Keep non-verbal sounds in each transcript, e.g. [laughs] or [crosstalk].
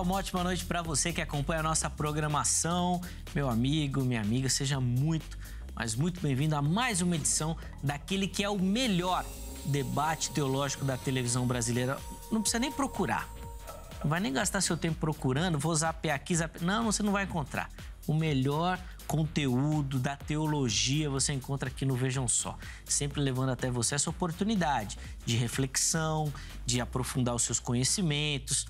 uma ótima noite para você que acompanha a nossa programação. Meu amigo, minha amiga, seja muito, mas muito bem-vindo a mais uma edição daquele que é o melhor debate teológico da televisão brasileira. Não precisa nem procurar. Não vai nem gastar seu tempo procurando, vou zapear aqui, zapear. Não, você não vai encontrar. O melhor conteúdo da teologia você encontra aqui no Vejam Só, sempre levando até você essa oportunidade de reflexão, de aprofundar os seus conhecimentos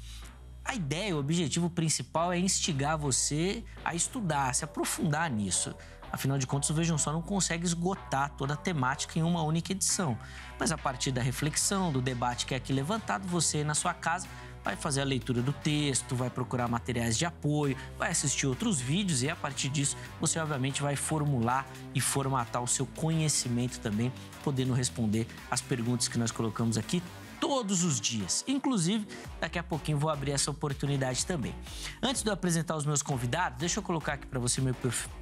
a ideia, o objetivo principal é instigar você a estudar, a se aprofundar nisso. Afinal de contas, o Vejam Só não consegue esgotar toda a temática em uma única edição. Mas a partir da reflexão, do debate que é aqui levantado, você na sua casa vai fazer a leitura do texto, vai procurar materiais de apoio, vai assistir outros vídeos e a partir disso você obviamente vai formular e formatar o seu conhecimento também, podendo responder as perguntas que nós colocamos aqui todos os dias. Inclusive, daqui a pouquinho vou abrir essa oportunidade também. Antes de eu apresentar os meus convidados, deixa eu colocar aqui para você meu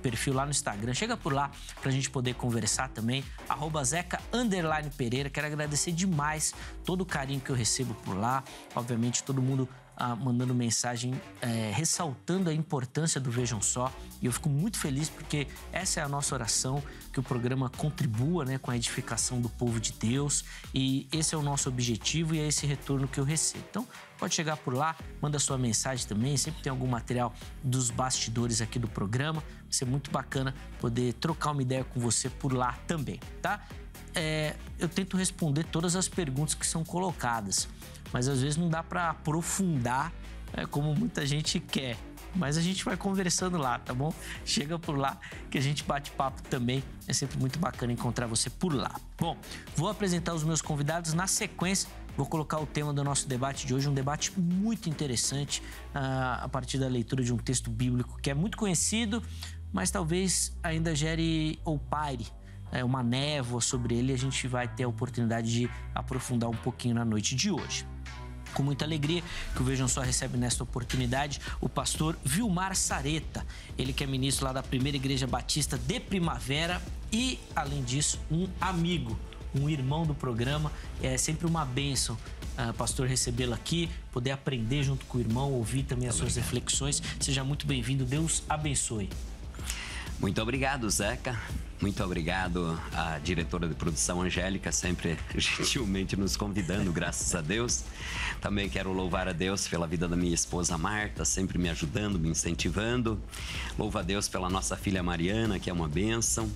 perfil lá no Instagram. Chega por lá para a gente poder conversar também. Arroba Zeca Pereira. Quero agradecer demais todo o carinho que eu recebo por lá. Obviamente, todo mundo ah, mandando mensagem é, ressaltando a importância do Vejam Só. E eu fico muito feliz porque essa é a nossa oração, que o programa contribua né, com a edificação do povo de Deus. E esse é o nosso objetivo e é esse retorno que eu recebo. Então, pode chegar por lá, manda sua mensagem também. Sempre tem algum material dos bastidores aqui do programa. Vai ser muito bacana poder trocar uma ideia com você por lá também, tá? É, eu tento responder todas as perguntas que são colocadas mas às vezes não dá para aprofundar é, como muita gente quer. Mas a gente vai conversando lá, tá bom? Chega por lá que a gente bate papo também. É sempre muito bacana encontrar você por lá. Bom, vou apresentar os meus convidados na sequência. Vou colocar o tema do nosso debate de hoje, um debate muito interessante uh, a partir da leitura de um texto bíblico que é muito conhecido, mas talvez ainda gere ou pare é, uma névoa sobre ele. A gente vai ter a oportunidade de aprofundar um pouquinho na noite de hoje com muita alegria que o Vejam Só recebe nesta oportunidade o pastor Vilmar Sareta, ele que é ministro lá da Primeira Igreja Batista de Primavera e, além disso, um amigo, um irmão do programa. É sempre uma bênção Uh, pastor, recebê-lo aqui, poder aprender junto com o irmão, ouvir também as suas reflexões. Seja muito bem-vindo. Deus abençoe. Muito obrigado, Zeca. Muito obrigado à diretora de produção Angélica, sempre [laughs] gentilmente nos convidando, graças a Deus. Também quero louvar a Deus pela vida da minha esposa Marta, sempre me ajudando, me incentivando. Louvo a Deus pela nossa filha Mariana, que é uma bênção.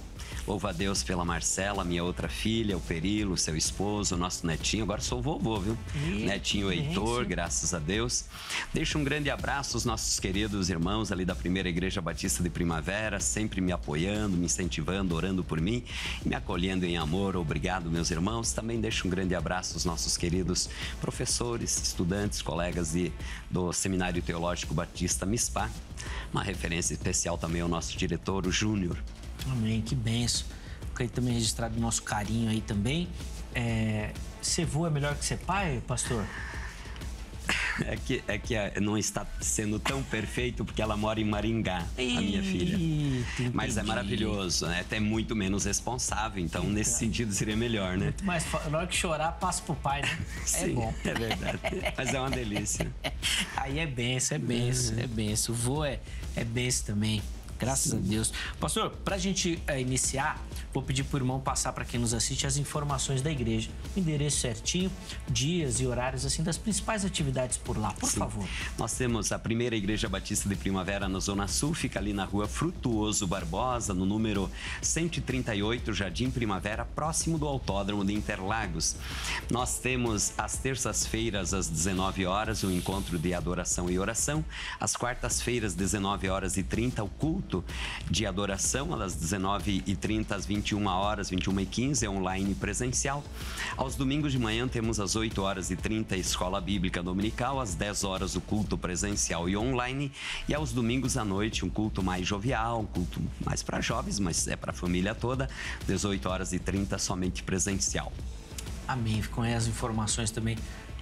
Louva a Deus pela Marcela, minha outra filha, o Perilo, seu esposo, nosso netinho. Agora sou vovô, viu? E, netinho Heitor, graças a Deus. Deixo um grande abraço aos nossos queridos irmãos ali da Primeira Igreja Batista de Primavera, sempre me apoiando, me incentivando, orando por mim, me acolhendo em amor. Obrigado, meus irmãos. Também deixo um grande abraço aos nossos queridos professores, estudantes, colegas de, do Seminário Teológico Batista MISPA. Uma referência especial também ao nosso diretor, o Júnior. Amém, que benção. Queria também registrar o nosso carinho aí também. É, ser vô é melhor que ser pai, pastor? É que, é que não está sendo tão perfeito porque ela mora em Maringá, Eita, a minha filha. Entendi. Mas é maravilhoso, É Até muito menos responsável, então Eita. nesse sentido seria melhor, né? Muito mais na hora que chorar, passa pro pai, né? [laughs] É Sim, é bom. É verdade. Mas é uma delícia. [laughs] Aí é benção, é benção, uhum. é benção. O vô é, é benção também. Graças a Deus. Pastor, para a gente é, iniciar, Vou pedir para o irmão passar para quem nos assiste as informações da igreja. O endereço certinho, dias e horários assim das principais atividades por lá, por Sim. favor. Nós temos a primeira Igreja Batista de Primavera na Zona Sul, fica ali na rua Frutuoso Barbosa, no número 138, Jardim Primavera, próximo do Autódromo de Interlagos. Nós temos às terças-feiras, às 19 horas, o um encontro de adoração e oração. Às quartas-feiras, 19 horas e 30, o culto de adoração, às 19 e 30 às 20 21 horas, 21 e 15, é online presencial. Aos domingos de manhã temos às 8 horas e 30 Escola Bíblica Dominical, às 10 horas o culto presencial e online e aos domingos à noite um culto mais jovial, um culto mais para jovens, mas é para a família toda, 18 horas e 30 somente presencial. Amém. Ficam aí as informações também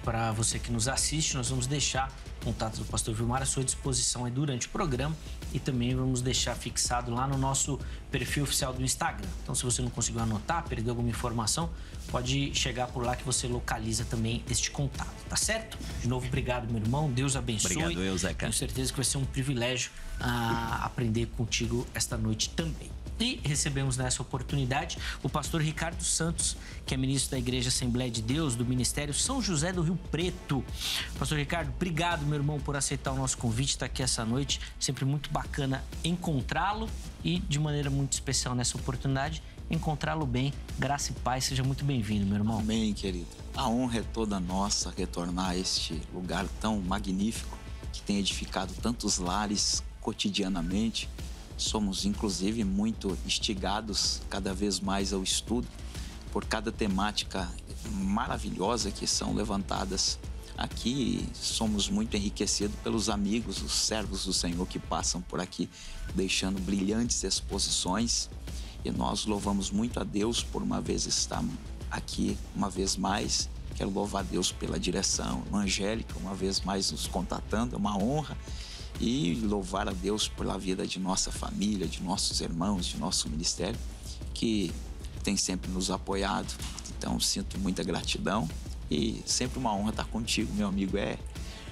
para você que nos assiste, nós vamos deixar o contato do pastor Vilmar à sua disposição aí durante o programa e também vamos deixar fixado lá no nosso perfil oficial do Instagram. Então, se você não conseguiu anotar, perdeu alguma informação, pode chegar por lá que você localiza também este contato, tá certo? De novo, obrigado, meu irmão. Deus abençoe. Obrigado, eu, Zeca. Tenho certeza que vai ser um privilégio ah, aprender contigo esta noite também. E recebemos nessa oportunidade o pastor Ricardo Santos, que é ministro da Igreja Assembleia de Deus do Ministério São José do Rio Preto. Pastor Ricardo, obrigado, meu irmão, por aceitar o nosso convite, estar tá aqui essa noite. Sempre muito bacana encontrá-lo e, de maneira muito especial nessa oportunidade, encontrá-lo bem. Graça e paz, seja muito bem-vindo, meu irmão. Amém, querido. A honra é toda nossa retornar a este lugar tão magnífico que tem edificado tantos lares cotidianamente Somos, inclusive, muito instigados cada vez mais ao estudo por cada temática maravilhosa que são levantadas aqui. Somos muito enriquecidos pelos amigos, os servos do Senhor que passam por aqui, deixando brilhantes exposições. E nós louvamos muito a Deus por uma vez estar aqui, uma vez mais. Quero louvar a Deus pela direção evangélica, uma vez mais nos contatando, é uma honra e louvar a Deus pela vida de nossa família, de nossos irmãos, de nosso ministério, que tem sempre nos apoiado. Então, sinto muita gratidão e sempre uma honra estar contigo, meu amigo. É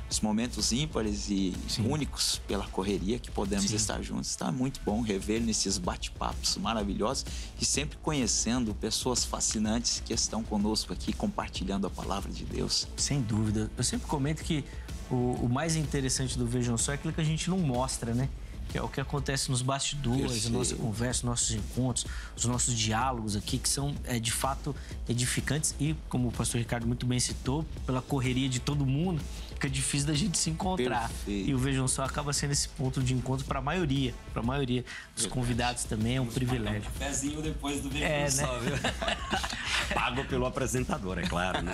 os momentos ímpares e Sim. únicos pela correria que podemos Sim. estar juntos. Está muito bom rever nesses bate-papos maravilhosos e sempre conhecendo pessoas fascinantes que estão conosco aqui compartilhando a palavra de Deus. Sem dúvida. Eu sempre comento que o, o, mais interessante do Vejam Só é aquilo que a gente não mostra, né? Que é o que acontece nos bastidores, a nossa conversa, nossos encontros, os nossos diálogos aqui, que são é, de fato edificantes e, como o pastor Ricardo muito bem citou, pela correria de todo mundo, fica difícil da gente se encontrar. Perfeito. E o Vejam Só acaba sendo esse ponto de encontro para a maioria, para a maioria dos convidados também, é um Vamos privilégio. Um pezinho depois do Vejam é, né? Só, viu? [laughs] Pago pelo apresentador, é claro, né?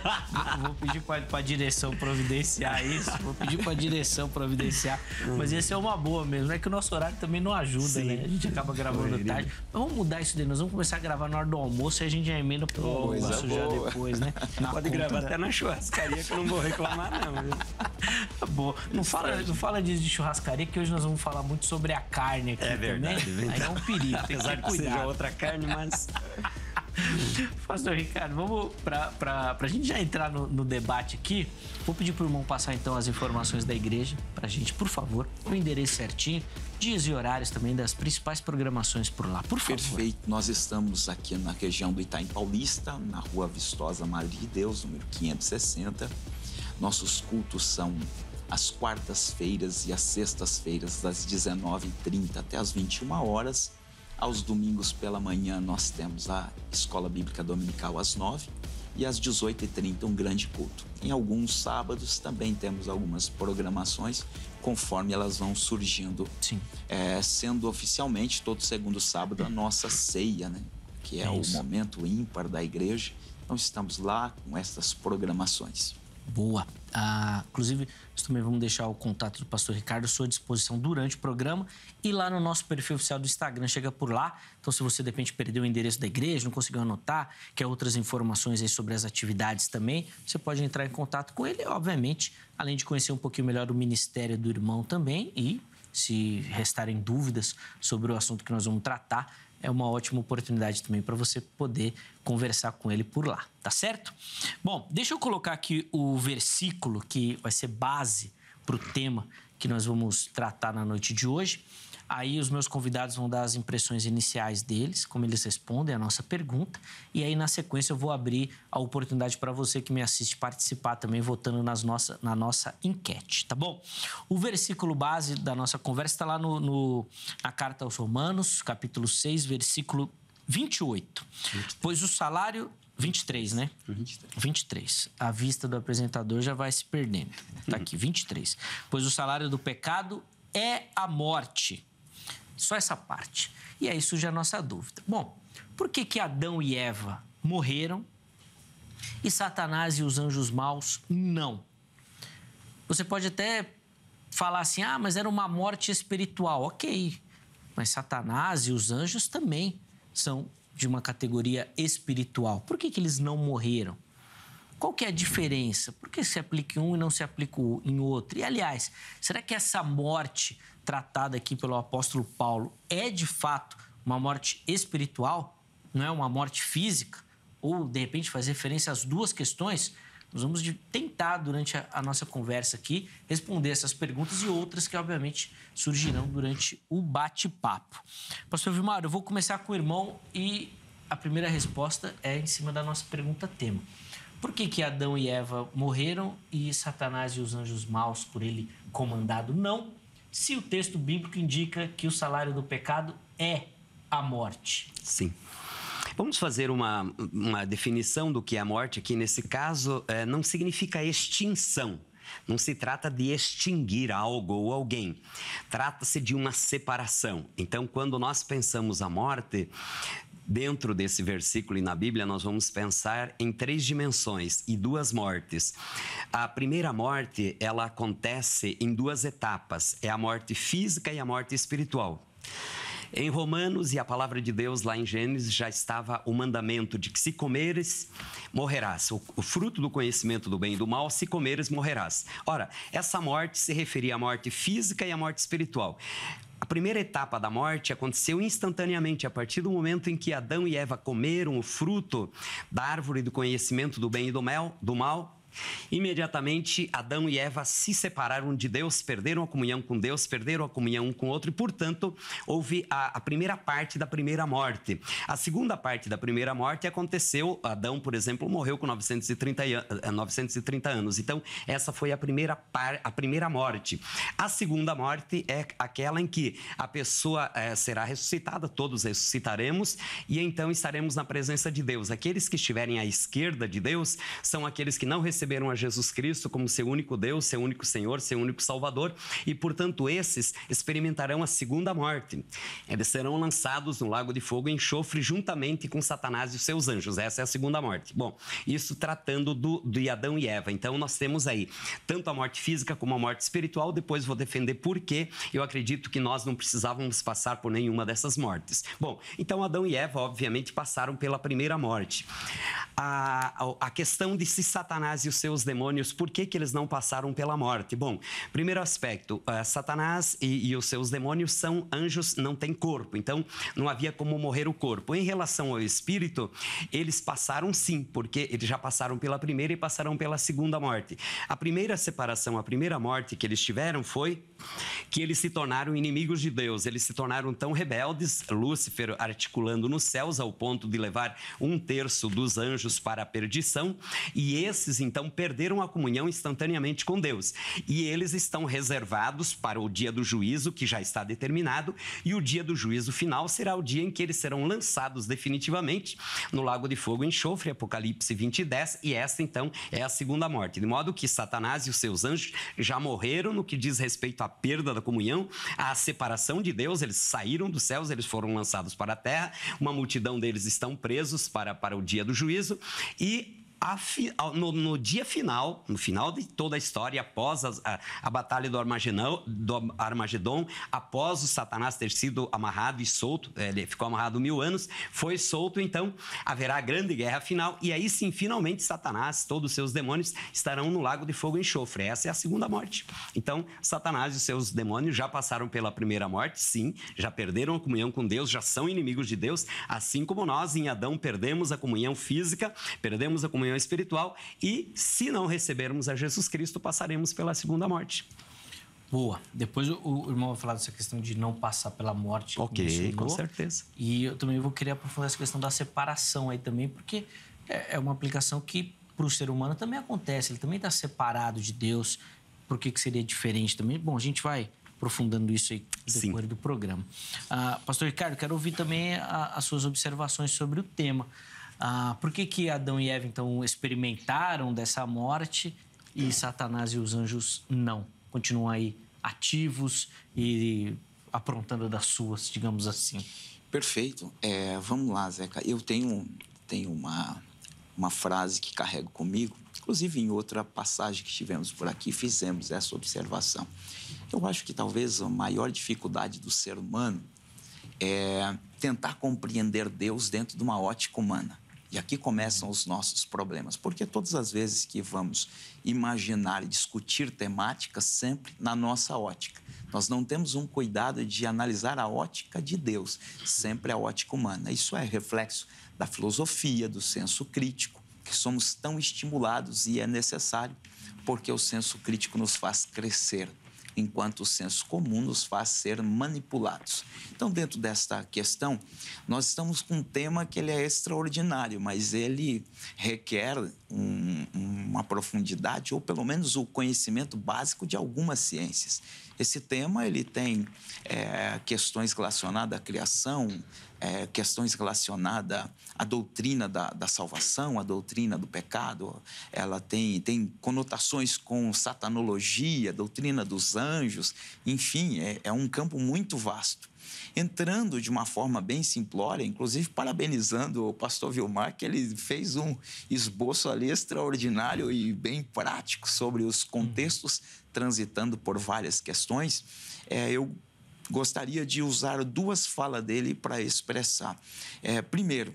[laughs] vou pedir para a direção providenciar isso, vou pedir para a direção providenciar, mas esse é uma boa mesmo, é que o nosso horário também não ajuda, Sim. né? A gente acaba gravando Foi, tarde. Mas então, vamos mudar isso daí, nós vamos começar a gravar na hora do almoço e a gente já emenda o almoço já depois, né? [laughs] Na Pode gravar até na churrascaria que eu não vou reclamar é, tá Boa. Não fala, não fala de, de churrascaria, que hoje nós vamos falar muito sobre a carne aqui. É verdade. Também. verdade. Aí é um perigo. Apesar que seja outra carne, mas. [laughs] Pastor Ricardo, vamos para a gente já entrar no, no, debate aqui. Vou pedir para o irmão passar então as informações da igreja para a gente, por favor, o endereço certinho, dias e horários também das principais programações por lá, por favor. Perfeito, nós estamos aqui na região do Itaim Paulista, na rua Vistosa Maria de Deus, número 560 nossos cultos são às quartas-feiras e às sextas-feiras, das 19h30 até as 21 horas. Aos domingos pela manhã, nós temos a Escola Bíblica Dominical às 9 e às 18h30 um grande culto. Em alguns sábados também temos algumas programações conforme elas vão surgindo. Sim. É, sendo oficialmente todo segundo sábado a nossa ceia, né? que é, é o momento ímpar da igreja. Então estamos lá com essas programações. Boa. Ah, inclusive, nós também vamos deixar o contato do pastor Ricardo à sua disposição durante o programa e lá no nosso perfil oficial do Instagram. Chega por lá. Então, se você de repente perdeu o endereço da igreja, não conseguiu anotar, quer outras informações aí sobre as atividades também, você pode entrar em contato com ele, obviamente, além de conhecer um pouquinho melhor o ministério do irmão também e se restarem dúvidas sobre o assunto que nós vamos tratar, é uma ótima oportunidade também para você poder conversar com ele por lá, tá certo? Bom, deixa eu colocar aqui o versículo que vai ser base para o tema que nós vamos tratar na noite de hoje. Aí os meus convidados vão dar as impressões iniciais deles, como eles respondem a nossa pergunta, e aí na sequência eu vou abrir a oportunidade para você que me assiste participar também votando nas nossa, na nossa enquete, tá bom? O versículo base da nossa conversa está lá no, no, na carta aos Romanos, capítulo 6, versículo 28. 23. Pois o salário. 23, né? 23. 23. A vista do apresentador já vai se perdendo. Tá aqui, 23. Pois o salário do pecado é a morte. Só essa parte. E aí é surge é a nossa dúvida. Bom, por que, que Adão e Eva morreram e Satanás e os anjos maus não? Você pode até falar assim: ah, mas era uma morte espiritual. Ok. Mas Satanás e os anjos também são de uma categoria espiritual. Por que, que eles não morreram? Qual que é a diferença? Por que se aplica em um e não se aplica em outro? E, aliás, será que essa morte tratada aqui pelo apóstolo Paulo é de fato uma morte espiritual? Não é uma morte física? Ou, de repente, faz referência às duas questões? Nós vamos tentar, durante a, a nossa conversa aqui, responder essas perguntas e outras que, obviamente, surgirão durante o bate-papo. Pastor Vilmar, eu vou começar com o irmão e a primeira resposta é em cima da nossa pergunta-tema. Por que, que Adão e Eva morreram e Satanás e os anjos maus por ele comandado não, se o texto bíblico indica que o salário do pecado é a morte? Sim. Vamos fazer uma, uma definição do que é a morte, que nesse caso é, não significa extinção. Não se trata de extinguir algo ou alguém. Trata-se de uma separação. Então, quando nós pensamos a morte, dentro desse versículo e na Bíblia, nós vamos pensar em três dimensões e duas mortes. A primeira morte, ela acontece em duas etapas: é a morte física e a morte espiritual. Em Romanos e a palavra de Deus lá em Gênesis já estava o mandamento de que se comeres, morrerás. O, o fruto do conhecimento do bem e do mal, se comeres, morrerás. Ora, essa morte se referia à morte física e à morte espiritual. A primeira etapa da morte aconteceu instantaneamente, a partir do momento em que Adão e Eva comeram o fruto da árvore do conhecimento do bem e do, mel, do mal. Imediatamente, Adão e Eva se separaram de Deus, perderam a comunhão com Deus, perderam a comunhão um com o outro, e, portanto, houve a, a, primeira parte da primeira morte. A segunda parte da primeira morte aconteceu, Adão, por exemplo, morreu com 930, 930 eh, anos. Então, essa foi a primeira, par, a primeira morte. A segunda morte é aquela em que a pessoa é, será ressuscitada, todos ressuscitaremos, e então estaremos na presença de Deus. Aqueles que estiverem à esquerda de Deus são aqueles que não receberam receberam a Jesus Cristo como seu único Deus, seu único Senhor, seu único Salvador, e portanto esses experimentarão a segunda morte. Eles serão lançados no lago de fogo e enxofre juntamente com Satanás e os seus anjos. Essa é a segunda morte. Bom, isso tratando do, de Adão e Eva. Então nós temos aí tanto a morte física como a morte espiritual. Depois vou defender por que eu acredito que nós não precisávamos passar por nenhuma dessas mortes. Bom, então Adão e Eva, obviamente, passaram pela primeira morte. A, a questão de se Satanás e os os seus demônios, por que, que eles não passaram pela morte? Bom, primeiro aspecto, uh, Satanás e, e, os seus demônios são anjos, não têm corpo, então não havia como morrer o corpo. Em relação ao espírito, eles passaram sim, porque eles já passaram pela primeira e passaram pela segunda morte. A primeira separação, a primeira morte que eles tiveram foi que eles se tornaram inimigos de Deus, eles se tornaram tão rebeldes, Lúcifer articulando nos céus ao ponto de levar um terço dos anjos para a perdição, e esses então então perderam a comunhão instantaneamente com Deus. E eles estão reservados para o dia do juízo, que já está determinado, e o dia do juízo final será o dia em que eles serão lançados definitivamente no lago de fogo em enxofre, Apocalipse 20 e 10, e essa então é a segunda morte. De modo que Satanás e os seus anjos já morreram no que diz respeito à perda da comunhão, à separação de Deus, eles saíram dos céus, eles foram lançados para a terra, uma multidão deles estão presos para, para o dia do juízo, e fi, no, no, dia final, no final de toda a história, após a, a, batalha do Armagedon, do Armagedon, após o Satanás ter sido amarrado e solto, eh, ele ficou amarrado mil anos, foi solto, então haverá a grande guerra final, e aí sim, finalmente, Satanás, todos os seus demônios, estarão no lago de fogo e enxofre. Essa é a segunda morte. Então, Satanás e os seus demônios já passaram pela primeira morte, sim, já perderam a comunhão com Deus, já são inimigos de Deus, assim como nós em Adão perdemos a comunhão física, perdemos a comunhão espiritual e, se não recebermos a Jesus Cristo, passaremos pela segunda morte. Boa. Depois o irmão vai falar dessa questão de não passar pela morte. Ok, com certeza. E eu também vou querer aprofundar essa questão da separação aí também, porque é, é uma aplicação que para o ser humano também acontece. Ele também está separado de Deus. Por que, que seria diferente também? Bom, a gente vai aprofundando isso aí depois decorrer do programa. Ah, pastor Ricardo, quero ouvir também a, as suas observações sobre o tema. Ah, por que, que Adão e Eva, então, experimentaram dessa morte e Satanás e os anjos não? Continuam aí ativos e aprontando das suas, digamos assim. Perfeito. É, vamos lá, Zeca. Eu tenho, tenho uma, uma frase que carrego comigo. Inclusive, em outra passagem que tivemos por aqui, fizemos essa observação. Eu acho que talvez a maior dificuldade do ser humano é tentar compreender Deus dentro de uma ótica humana. E aqui começam os nossos problemas, porque todas as vezes que vamos imaginar e discutir temáticas, sempre na nossa ótica. Nós não temos um cuidado de analisar a ótica de Deus, sempre a ótica humana. Isso é reflexo da filosofia, do senso crítico, que somos tão estimulados e é necessário, porque o senso crítico nos faz crescer, enquanto o senso comum nos faz ser manipulados. Então, dentro desta questão, nós estamos com um tema que ele é extraordinário, mas ele requer um, uma profundidade ou pelo menos o conhecimento básico de algumas ciências. Esse tema ele tem é, questões relacionadas à criação, é, questões relacionadas à doutrina da, da salvação, à doutrina do pecado. Ela tem, tem conotações com satanologia, doutrina dos anjos. Enfim, é, é um campo muito vasto entrando de uma forma bem simplória, inclusive parabenizando o pastor Vilmar, que ele fez um esboço ali extraordinário e bem prático sobre os uhum. contextos, transitando por várias questões. É, eu gostaria de usar duas falas dele para expressar. É, primeiro,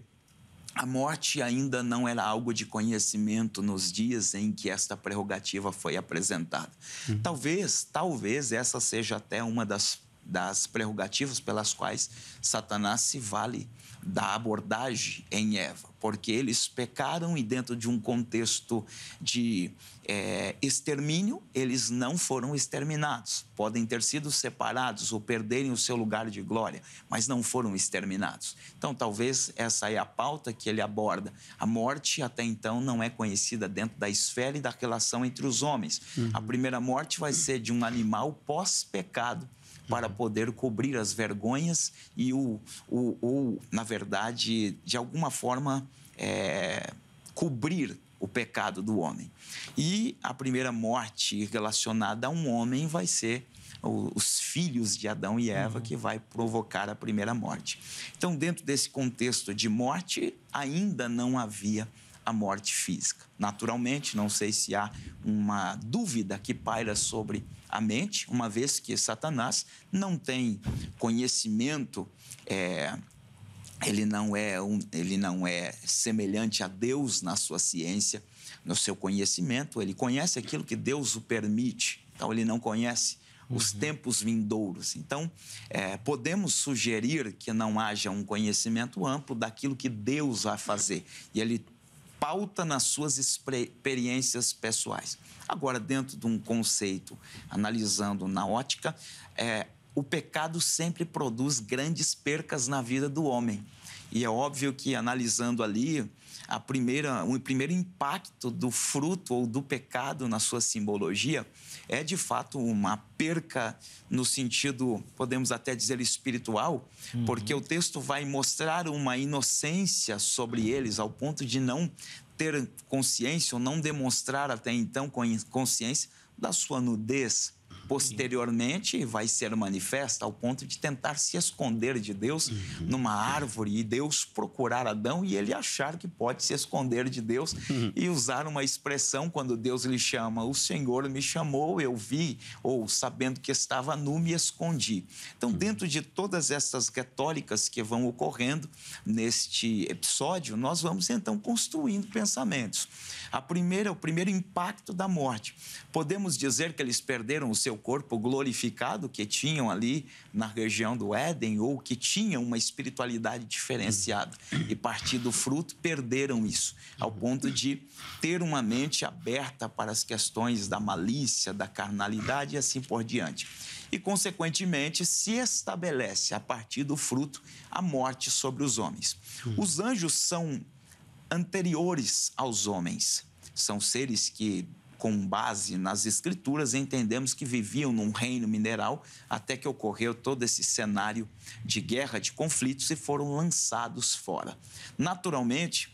a morte ainda não era algo de conhecimento nos dias em que esta prerrogativa foi apresentada. Uhum. Talvez, talvez essa seja até uma das das prerrogativas pelas quais Satanás se vale da abordagem em Eva, porque eles pecaram e, dentro de um contexto de é, extermínio, eles não foram exterminados. Podem ter sido separados ou perderem o seu lugar de glória, mas não foram exterminados. Então, talvez essa é a pauta que ele aborda. A morte, até então, não é conhecida dentro da esfera e da relação entre os homens. Uhum. A primeira morte vai ser de um animal pós-pecado para uhum. poder cobrir as vergonhas e o, o, ou, na verdade, de alguma forma, é, cobrir o pecado do homem. E a primeira morte relacionada a um homem vai ser os filhos de Adão e Eva uhum. que vai provocar a primeira morte. Então, dentro desse contexto de morte, ainda não havia a morte física. Naturalmente, não sei se há uma dúvida que paira sobre a mente, uma vez que Satanás não tem conhecimento. É, ele não é um, ele não é semelhante a Deus na sua ciência, no seu conhecimento, ele conhece aquilo que Deus o permite. Então ele não conhece os uhum. tempos vindouros. Então, é, podemos sugerir que não haja um conhecimento amplo daquilo que Deus vai fazer. E ele pauta nas suas experiências pessoais. Agora, dentro de um conceito, analisando na ótica, é, o pecado sempre produz grandes percas na vida do homem. E é óbvio que, analisando ali, a primeira, o primeiro impacto do fruto ou do pecado na sua simbologia é de fato uma perca no sentido, podemos até dizer, espiritual, uhum. porque o texto vai mostrar uma inocência sobre eles ao ponto de não ter consciência ou não demonstrar até então consciência da sua nudez. Posteriormente, vai ser manifesta ao ponto de tentar se esconder de Deus uhum. numa árvore e Deus procurar Adão e ele achar que pode se esconder de Deus uhum. e usar uma expressão quando Deus lhe chama: O Senhor me chamou, eu vi, ou sabendo que estava nu, me escondi. Então, uhum. dentro de todas essas retóricas que vão ocorrendo neste episódio, nós vamos então construindo pensamentos. A primeira, o primeiro impacto da morte. Podemos dizer que eles perderam o seu corpo glorificado que tinham ali na região do Éden ou que tinham uma espiritualidade diferenciada e partir do fruto perderam isso, ao ponto de ter uma mente aberta para as questões da malícia, da carnalidade e assim por diante. E, consequentemente, se estabelece a partir do fruto a morte sobre os homens. Os anjos são anteriores aos homens. São seres que com base nas escrituras, entendemos que viviam num reino mineral até que ocorreu todo esse cenário de guerra, de conflitos e foram lançados fora. Naturalmente,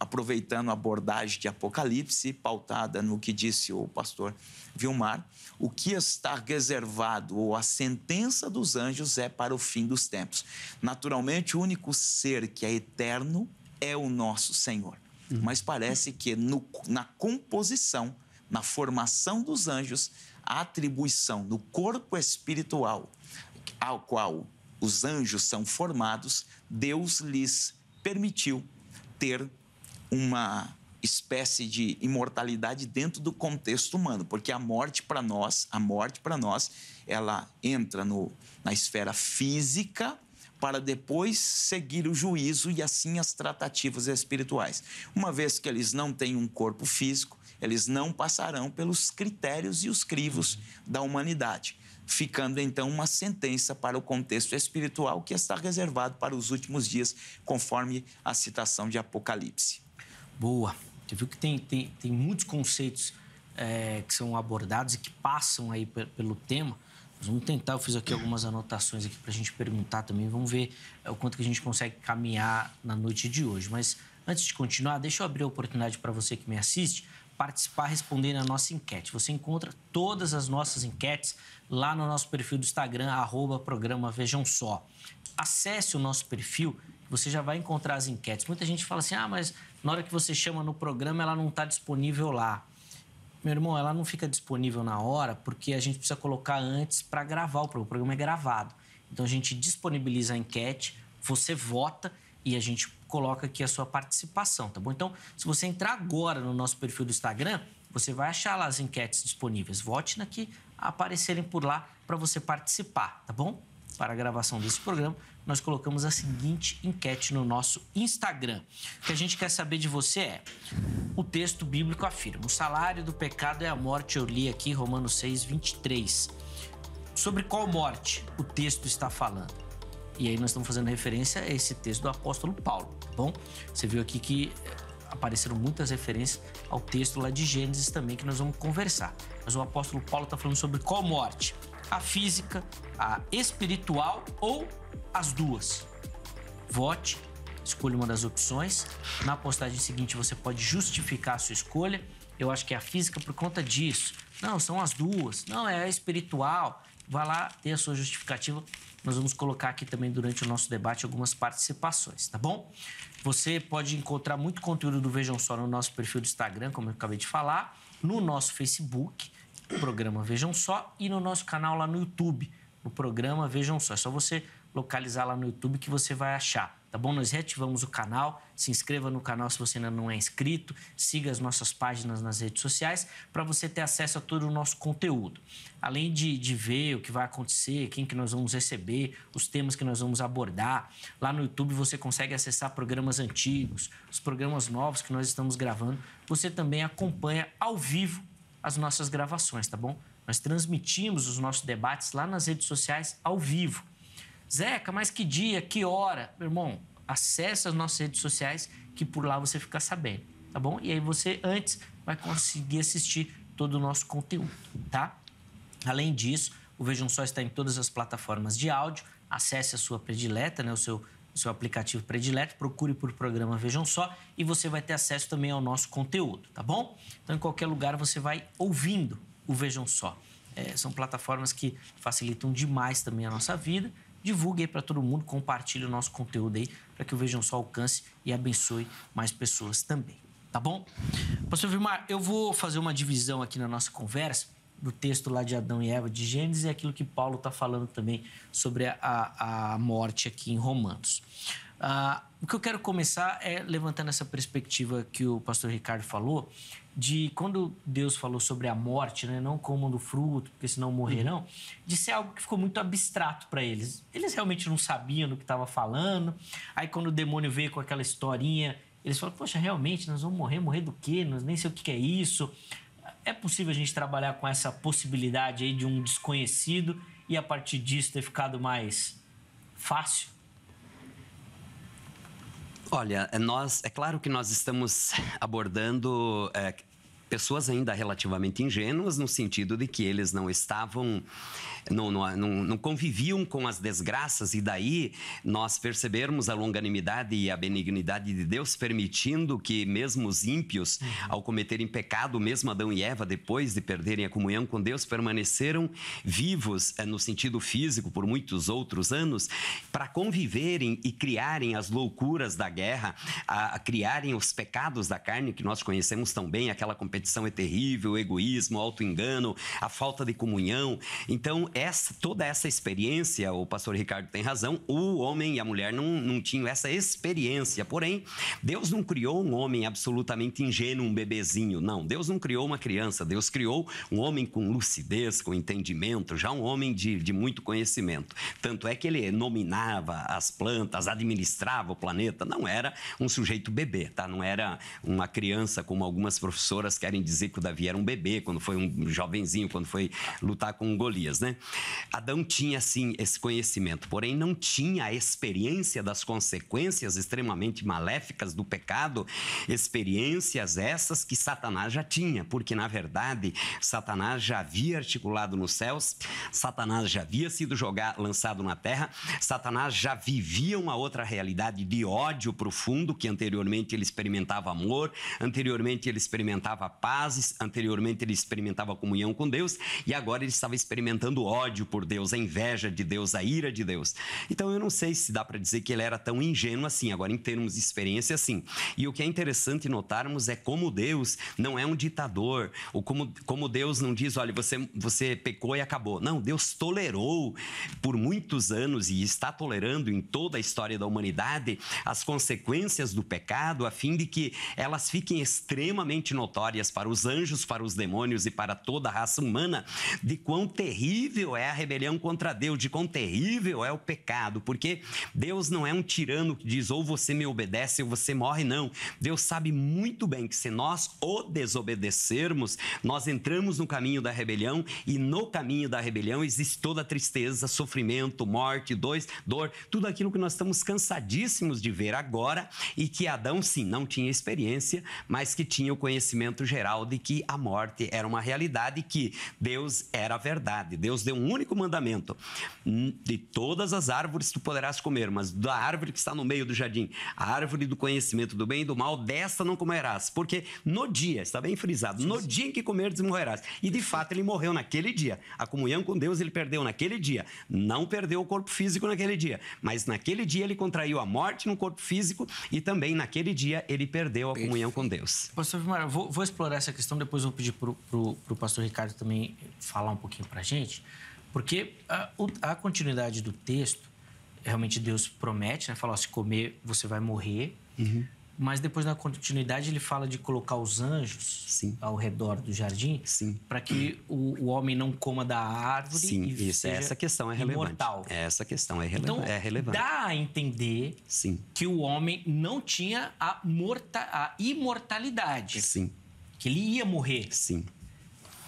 aproveitando a abordagem de Apocalipse, pautada no que disse o pastor Vilmar, o que está reservado ou a sentença dos anjos é para o fim dos tempos. Naturalmente, o único ser que é eterno é o nosso Senhor. Hum. Mas parece que no, na composição na formação dos anjos, a atribuição do corpo espiritual ao qual os anjos são formados, Deus lhes permitiu ter uma espécie de imortalidade dentro do contexto humano, porque a morte para nós, a morte para nós, ela entra no, na esfera física para depois seguir o juízo e assim as tratativas espirituais. Uma vez que eles não têm um corpo físico, eles não passarão pelos critérios e os crivos da humanidade, ficando então uma sentença para o contexto espiritual que está reservado para os últimos dias, conforme a citação de Apocalipse. Boa. Você viu que tem, tem, tem muitos conceitos é, que são abordados e que passam aí pelo tema. vamos tentar, eu fiz aqui algumas anotações aqui para a gente perguntar também, vamos ver é, o quanto que a gente consegue caminhar na noite de hoje. Mas antes de continuar, deixa eu abrir a oportunidade para você que me assiste participar respondendo a nossa enquete. Você encontra todas as nossas enquetes lá no nosso perfil do Instagram, arroba programa Vejam Só. Acesse o nosso perfil, você já vai encontrar as enquetes. Muita gente fala assim, ah, mas na hora que você chama no programa, ela não está disponível lá. Meu irmão, ela não fica disponível na hora porque a gente precisa colocar antes para gravar o programa. O programa é gravado. Então a gente disponibiliza a enquete, você vota e a gente coloca aqui a sua participação, tá bom? Então, se você entrar agora no nosso perfil do Instagram, você vai achar lá as enquetes disponíveis. Vote na que aparecerem por lá para você participar, tá bom? Para a gravação desse programa, nós colocamos a seguinte enquete no nosso Instagram. O que a gente quer saber de você é: o texto bíblico afirma, o salário do pecado é a morte, eu li aqui Romanos 6, 23. Sobre qual morte o texto está falando? E aí nós estamos fazendo referência a esse texto do apóstolo Paulo, tá bom? Você viu aqui que eh, apareceram muitas referências ao texto lá de Gênesis também que nós vamos conversar. Mas o apóstolo Paulo está falando sobre qual morte? A física, a espiritual ou as duas? Vote, escolha uma das opções. Na postagem seguinte você pode justificar a sua escolha. Eu acho que é a física por conta disso. Não, são as duas. Não, é a espiritual. Vá lá, tem a sua justificativa nós vamos colocar aqui também durante o nosso debate algumas participações, tá bom? Você pode encontrar muito conteúdo do Vejam Só no nosso perfil do Instagram, como eu acabei de falar, no nosso Facebook, programa Vejam Só, e no nosso canal lá no YouTube, no programa Vejam Só. É só você localizar lá no YouTube que você vai achar tá bom? Nós reativamos o canal, se inscreva no canal se você ainda não é inscrito, siga as nossas páginas nas redes sociais para você ter acesso a todo o nosso conteúdo. Além de, de ver o que vai acontecer, quem que nós vamos receber, os temas que nós vamos abordar, lá no YouTube você consegue acessar programas antigos, os programas novos que nós estamos gravando. Você também acompanha ao vivo as nossas gravações, tá bom? Nós transmitimos os nossos debates lá nas redes sociais ao vivo. Zeca, mas que dia, que hora? Meu irmão, acesse as nossas redes sociais que por lá você fica sabendo, tá bom? E aí você antes vai conseguir assistir todo o nosso conteúdo, tá? Além disso, o Vejam Só está em todas as plataformas de áudio. Acesse a sua predileta, né, o seu seu aplicativo predileto, procure por programa Vejam Só e você vai ter acesso também ao nosso conteúdo, tá bom? Então, em qualquer lugar você vai ouvindo o Vejam Só. É, são plataformas que facilitam demais também a nossa vida divulgue aí para todo mundo, compartilhe o nosso conteúdo aí para que o Vejam Só alcance e abençoe mais pessoas também. Tá bom? Pastor Vilmar, eu vou fazer uma divisão aqui na nossa conversa do texto lá de Adão e Eva de Gênesis e aquilo que Paulo está falando também sobre a, a, morte aqui em Romanos. Ah, o que eu quero começar é levantando essa perspectiva que o pastor Ricardo falou de quando Deus falou sobre a morte, né, não comam do fruto, porque senão morrerão, uhum. disse de ser algo que ficou muito abstrato para eles. Eles realmente não sabiam do que estava falando. Aí quando o demônio veio com aquela historinha, eles falaram: "Poxa, realmente nós vamos morrer, morrer do quê? Nós nem sei o que, que é isso". É possível a gente trabalhar com essa possibilidade aí de um desconhecido e a partir disso ter ficado mais fácil? Olha, é nós é claro que nós estamos [laughs] abordando é, pessoas ainda relativamente ingênuas, no sentido de que eles não estavam, não, não, não, conviviam com as desgraças, e daí nós percebermos a longanimidade e a benignidade de Deus, permitindo que mesmo os ímpios, uhum. ao cometerem pecado, mesmo Adão e Eva, depois de perderem a comunhão com Deus, permaneceram vivos eh, no sentido físico por muitos outros anos, para conviverem e criarem as loucuras da guerra, a, a criarem os pecados da carne que nós conhecemos tão bem, aquela competição competição é terrível, o egoísmo, o auto-engano, a falta de comunhão. Então, essa, toda essa experiência, o pastor Ricardo tem razão, o homem e a mulher não, não tinham essa experiência. Porém, Deus não criou um homem absolutamente ingênuo, um bebezinho. Não, Deus não criou uma criança, Deus criou um homem com lucidez, com entendimento, já um homem de, de muito conhecimento. Tanto é que ele nominava as plantas, administrava o planeta, não era um sujeito bebê, tá? Não era uma criança como algumas professoras que querem dizer que o Davi era um bebê, quando foi um jovenzinho, quando foi lutar com Golias, né? Adão tinha, sim, esse conhecimento, porém não tinha a experiência das consequências extremamente maléficas do pecado, experiências essas que Satanás já tinha, porque, na verdade, Satanás já havia articulado nos céus, Satanás já havia sido jogado, lançado na terra, Satanás já vivia uma outra realidade de ódio profundo, que anteriormente ele experimentava amor, anteriormente ele experimentava paz, anteriormente ele experimentava comunhão com Deus e agora ele estava experimentando ódio por Deus, a inveja de Deus, a ira de Deus. Então eu não sei se dá para dizer que ele era tão ingênuo assim, agora em termos de experiência, sim. E o que é interessante notarmos é como Deus não é um ditador, ou como, como Deus não diz, olha, você, você pecou e acabou. Não, Deus tolerou por muitos anos e está tolerando em toda a história da humanidade as consequências do pecado, a fim de que elas fiquem extremamente notórias para os anjos, para os demônios e para toda a raça humana, de quão terrível é a rebelião contra Deus, de quão terrível é o pecado, porque Deus não é um tirano que diz ou você me obedece ou você morre, não. Deus sabe muito bem que se nós o desobedecermos, nós entramos no caminho da rebelião e no caminho da rebelião existe toda a tristeza, sofrimento, morte, dor, tudo aquilo que nós estamos cansadíssimos de ver agora e que Adão sim não tinha experiência, mas que tinha o conhecimento geral de que a morte era uma realidade, que Deus era a verdade. Deus deu um único mandamento: hum, de todas as árvores tu poderás comer, mas da árvore que está no meio do jardim, a árvore do conhecimento do bem e do mal, desta não comerás, porque no dia, está bem frisado, no dia em que comerdes morrerás. E de fato ele morreu naquele dia. A comunhão com Deus ele perdeu naquele dia. Não perdeu o corpo físico naquele dia, mas naquele dia ele contraiu a morte no corpo físico e também naquele dia ele perdeu a comunhão com Deus. Pastor Vimara, vou, vou explicar explorar essa questão, depois eu vou pedir para o pastor Ricardo também falar um pouquinho para a gente, porque a, a, continuidade do texto, realmente Deus promete, né? Fala, ó, se comer você vai morrer, uhum. mas depois na continuidade ele fala de colocar os anjos Sim. ao redor do jardim para que o, o, homem não coma da árvore Sim, e isso, é seja essa questão é imortal. relevante. É essa questão é, rele então, é relevante. Dá a entender Sim. que o homem não tinha a, morta, a imortalidade. Sim que ele ia morrer. Sim.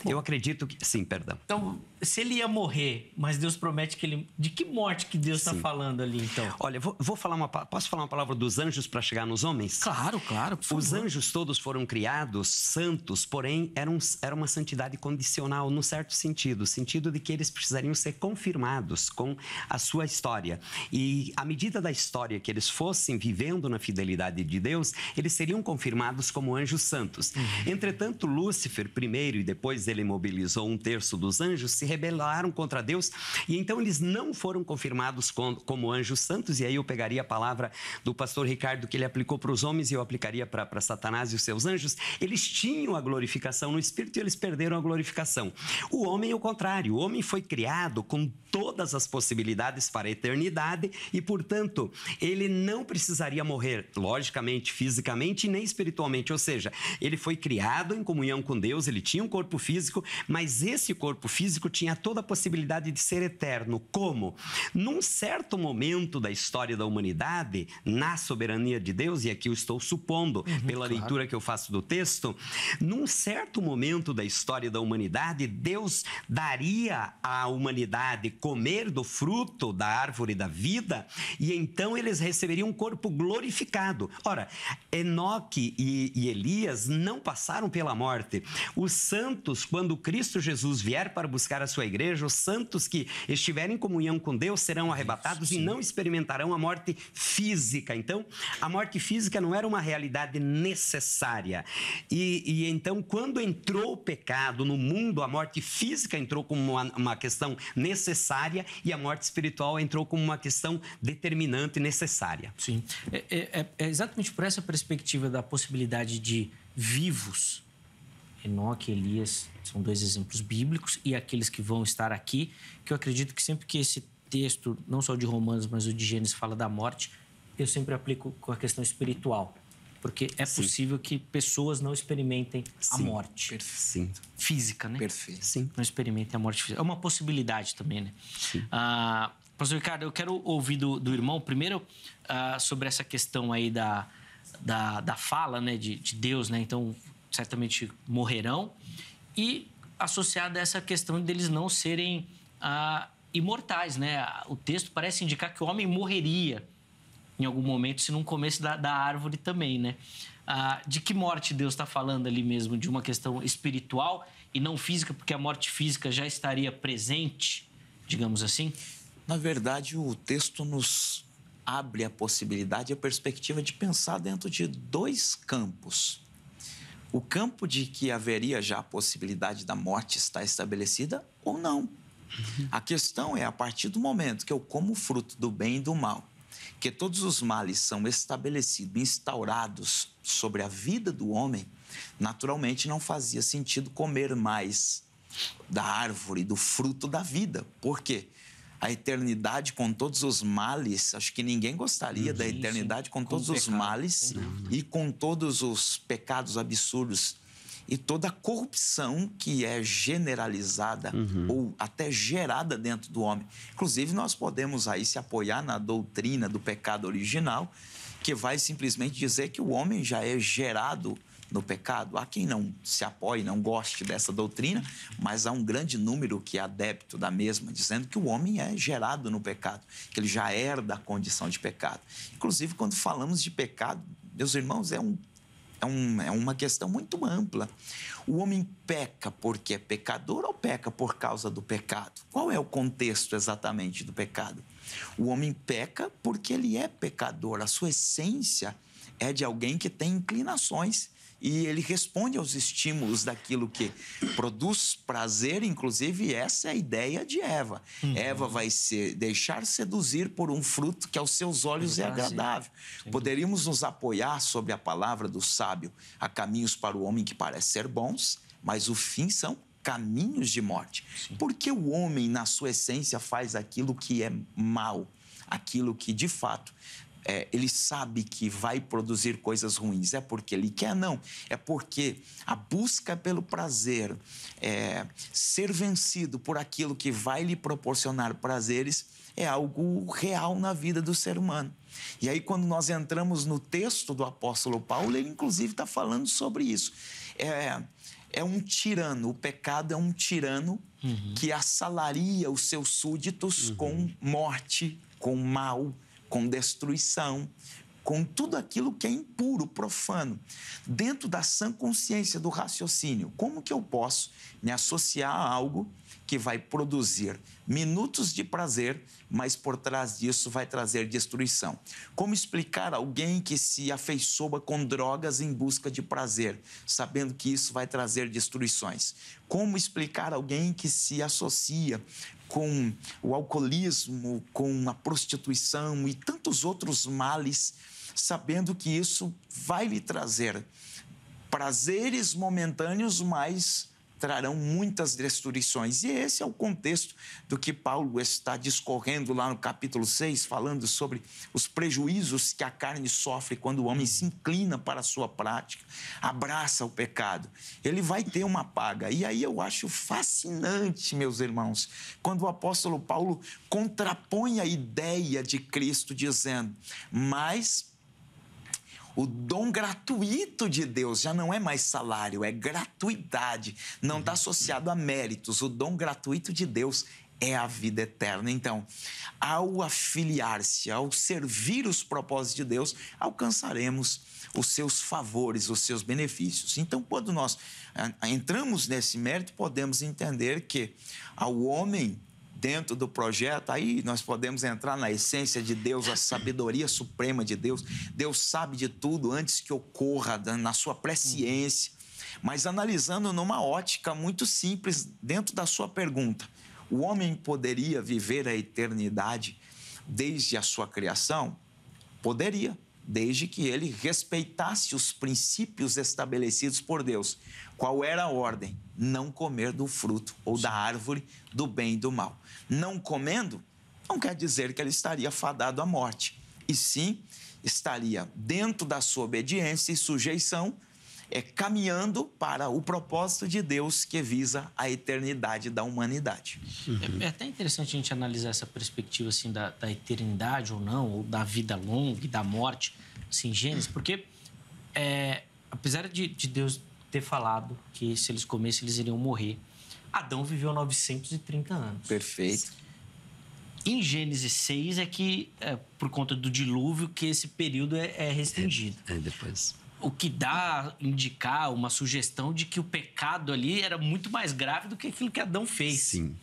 Eu acredito que. Sim, perdão. Então, se ele ia morrer, mas Deus promete que ele. De que morte que Deus está falando ali, então? Olha, vou, vou, falar uma. Posso falar uma palavra dos anjos para chegar nos homens? Claro, claro. Os anjos todos foram criados santos, porém eram, era uma santidade condicional, no certo sentido sentido de que eles precisariam ser confirmados com a sua história. E à medida da história que eles fossem vivendo na fidelidade de Deus, eles seriam confirmados como anjos santos. Uhum. Entretanto, Lúcifer, primeiro e depois ele mobilizou um terço dos anjos, se rebelaram contra Deus e então eles não foram confirmados como anjos santos. E aí eu pegaria a palavra do pastor Ricardo que ele aplicou para os homens e eu aplicaria para Satanás e os seus anjos. Eles tinham a glorificação no espírito e eles perderam a glorificação. O homem é o contrário. O homem foi criado com todas as possibilidades para a eternidade e, portanto, ele não precisaria morrer, logicamente, fisicamente nem espiritualmente. Ou seja, ele foi criado em comunhão com Deus, ele tinha um corpo físico, mas esse corpo físico tinha tinha toda a possibilidade de ser eterno. Como? Num certo momento da história da humanidade, na soberania de Deus, e aqui eu estou supondo uhum, pela claro. leitura que eu faço do texto, num certo momento da história da humanidade, Deus daria à humanidade comer do fruto da árvore da vida e então eles receberiam um corpo glorificado. Ora, Enoque e, e Elias não passaram pela morte. Os santos, quando Cristo Jesus vier para buscar a sua igreja, os santos que estiverem em comunhão com Deus serão arrebatados e não experimentarão a morte física. Então, a morte física não era uma realidade necessária. E, e então, quando entrou o pecado no mundo, a morte física entrou como uma, uma questão necessária e a morte espiritual entrou como uma questão determinante e necessária. Sim. É, é, é, é exatamente por essa perspectiva da possibilidade de vivos, Enoque, Elias, são dois exemplos bíblicos e aqueles que vão estar aqui, que eu acredito que sempre que esse texto, não só de Romanos, mas o de Gênesis fala da morte, eu sempre aplico com a questão espiritual. Porque é Sim. possível que pessoas não experimentem Sim. a morte. Física, né? Perfeito. Sim. Não experimentem a morte física. É uma possibilidade também, né? Sim. Ah, pastor Ricardo, eu quero ouvir do, do irmão primeiro uh, sobre essa questão aí da, da, da fala né, de, de Deus, né? Então, certamente morrerão e associada a essa questão deles não serem ah, imortais, né? O texto parece indicar que o homem morreria em algum momento se não comesse da, da árvore também, né? Ah, de que morte Deus está falando ali mesmo? De uma questão espiritual e não física, porque a morte física já estaria presente, digamos assim? Na verdade, o texto nos abre a possibilidade, a perspectiva de pensar dentro de dois campos o campo de que haveria já a possibilidade da morte está estabelecida ou não. A questão é a partir do momento que eu como o fruto do bem e do mal, que todos os males são estabelecidos, instaurados sobre a vida do homem, naturalmente não fazia sentido comer mais da árvore, do fruto da vida. Por quê? Porque a eternidade com todos os males. Acho que ninguém gostaria uhum, sim, da eternidade sim. com todos com os pecado, males e com todos os pecados absurdos e toda a corrupção que é generalizada uhum. ou até gerada dentro do homem. Inclusive, nós podemos aí se apoiar na doutrina do pecado original, que vai simplesmente dizer que o homem já é gerado no pecado. Há quem não se apoie, não goste dessa doutrina, mas há um grande número que é adepto da mesma, dizendo que o homem é gerado no pecado, que ele já herda a condição de pecado. Inclusive, quando falamos de pecado, meus irmãos, é um é, um, é, uma questão muito ampla. O homem peca porque é pecador ou peca por causa do pecado? Qual é o contexto exatamente do pecado? O homem peca porque ele é pecador, a sua essência é de alguém que tem inclinações e ele responde aos estímulos daquilo que produz prazer, inclusive essa é a ideia de Eva. Uhum. Eva vai se deixar seduzir por um fruto que aos seus olhos é agradável. Poderíamos nos apoiar sobre a palavra do sábio: há caminhos para o homem que parecem ser bons, mas o fim são caminhos de morte. Porque o homem, na sua essência, faz aquilo que é mal, aquilo que de fato é, ele sabe que vai produzir coisas ruins. É porque ele quer? Não. É porque a busca pelo prazer, é, ser vencido por aquilo que vai lhe proporcionar prazeres, é algo real na vida do ser humano. E aí, quando nós entramos no texto do apóstolo Paulo, ele inclusive está falando sobre isso. É, é um tirano, o pecado é um tirano uhum. que assalaria os seus súditos uhum. com morte, com mal com destruição, com tudo aquilo que é impuro, profano, dentro da sã consciência do raciocínio. Como que eu posso me associar a algo que vai produzir minutos de prazer, mas por trás disso vai trazer destruição? Como explicar alguém que se afeiçoa com drogas em busca de prazer, sabendo que isso vai trazer destruições? Como explicar alguém que se associa com o alcoolismo, com a prostituição e tantos outros males, sabendo que isso vai lhe trazer prazeres momentâneos, mas trarão muitas destruições. E esse é o contexto do que Paulo está discorrendo lá no capítulo 6, falando sobre os prejuízos que a carne sofre quando o homem se inclina para a sua prática, abraça o pecado. Ele vai ter uma paga. E aí eu acho fascinante, meus irmãos, quando o apóstolo Paulo contrapõe a ideia de Cristo dizendo: "Mas o dom gratuito de Deus já não é mais salário, é gratuidade. Não está uhum. associado a méritos. O dom gratuito de Deus é a vida eterna. Então, ao afiliar-se, ao servir os propósitos de Deus, alcançaremos os seus favores, os seus benefícios. Então, quando nós ah, entramos nesse mérito, podemos entender que ao homem dentro do projeto, aí nós podemos entrar na essência de Deus, a sabedoria suprema de Deus. Deus sabe de tudo antes que ocorra, né, na sua presciência. Mas analisando numa ótica muito simples, dentro da sua pergunta, o homem poderia viver a eternidade desde a sua criação? Poderia desde que ele respeitasse os princípios estabelecidos por Deus. Qual era a ordem? Não comer do fruto ou da árvore do bem e do mal. Não comendo, não quer dizer que ele estaria fadado à morte, e sim estaria dentro da sua obediência e sujeição é, caminhando para o propósito de Deus que visa a eternidade da humanidade. Uhum. É, é, até interessante a gente analisar essa perspectiva assim da, da, eternidade ou não, ou da vida longa e da morte, assim, Gênesis, porque é, apesar de, de Deus ter falado que se eles comessem eles iriam morrer, Adão viveu 930 anos. Perfeito. Em Gênesis 6 é que, é, por conta do dilúvio, que esse período é, é restringido. É, é, depois o que dá indicar uma sugestão de que o pecado ali era muito mais grave do que aquilo que Adão fez. Sim.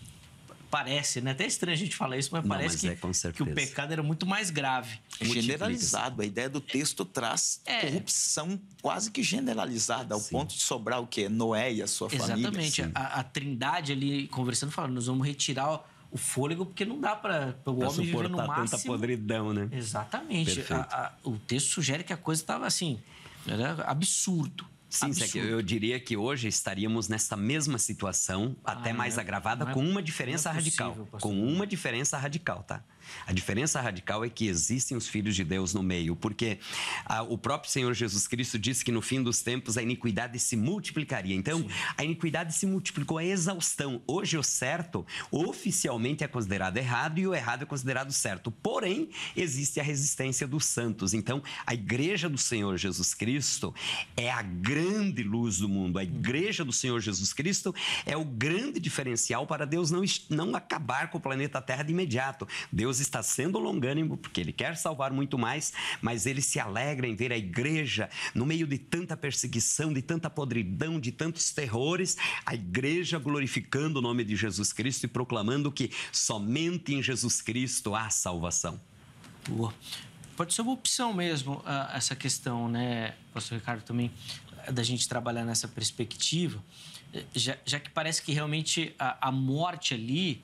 Parece, né? Até é estranho a gente falar isso, mas Não, parece mas que, é, que, o pecado era muito mais grave. generalizado. A ideia do texto traz é. corrupção quase que generalizada, ao Sim. ponto de sobrar o quê? Noé e a sua Exatamente. família. Exatamente. A, a trindade ali conversando, falando, nós vamos retirar o fôlego, porque não dá para o pra homem viver no máximo. tanta podridão, né? Exatamente. A, a, o texto sugere que a coisa estava assim, era absurdo. Sim, eu diria que hoje estaríamos nessa mesma situação, ah, até mais é? agravada, é, com uma diferença é possível, radical. Com uma diferença radical, tá? A diferença radical é que existem os filhos de Deus no meio, porque ah, o próprio Senhor Jesus Cristo disse que no fim dos tempos a iniquidade se multiplicaria. Então, Sim. a iniquidade se multiplicou à exaustão. Hoje, o certo oficialmente é considerado errado e o errado é considerado certo. Porém, existe a resistência dos santos. Então, a igreja do Senhor Jesus Cristo é a grande luz do mundo. A igreja do Senhor Jesus Cristo é o grande diferencial para Deus não, não acabar com o planeta Terra de imediato. Deus está sendo longânimo porque ele quer salvar muito mais, mas ele se alegra em ver a igreja no meio de tanta perseguição, de tanta podridão, de tantos terrores, a igreja glorificando o nome de Jesus Cristo e proclamando que somente em Jesus Cristo há salvação. Boa. Pode ser uma opção mesmo ah, essa questão, né, Pastor Ricardo, também, ah, da gente trabalhar nessa perspectiva, eh, já, já que parece que realmente a, a morte ali,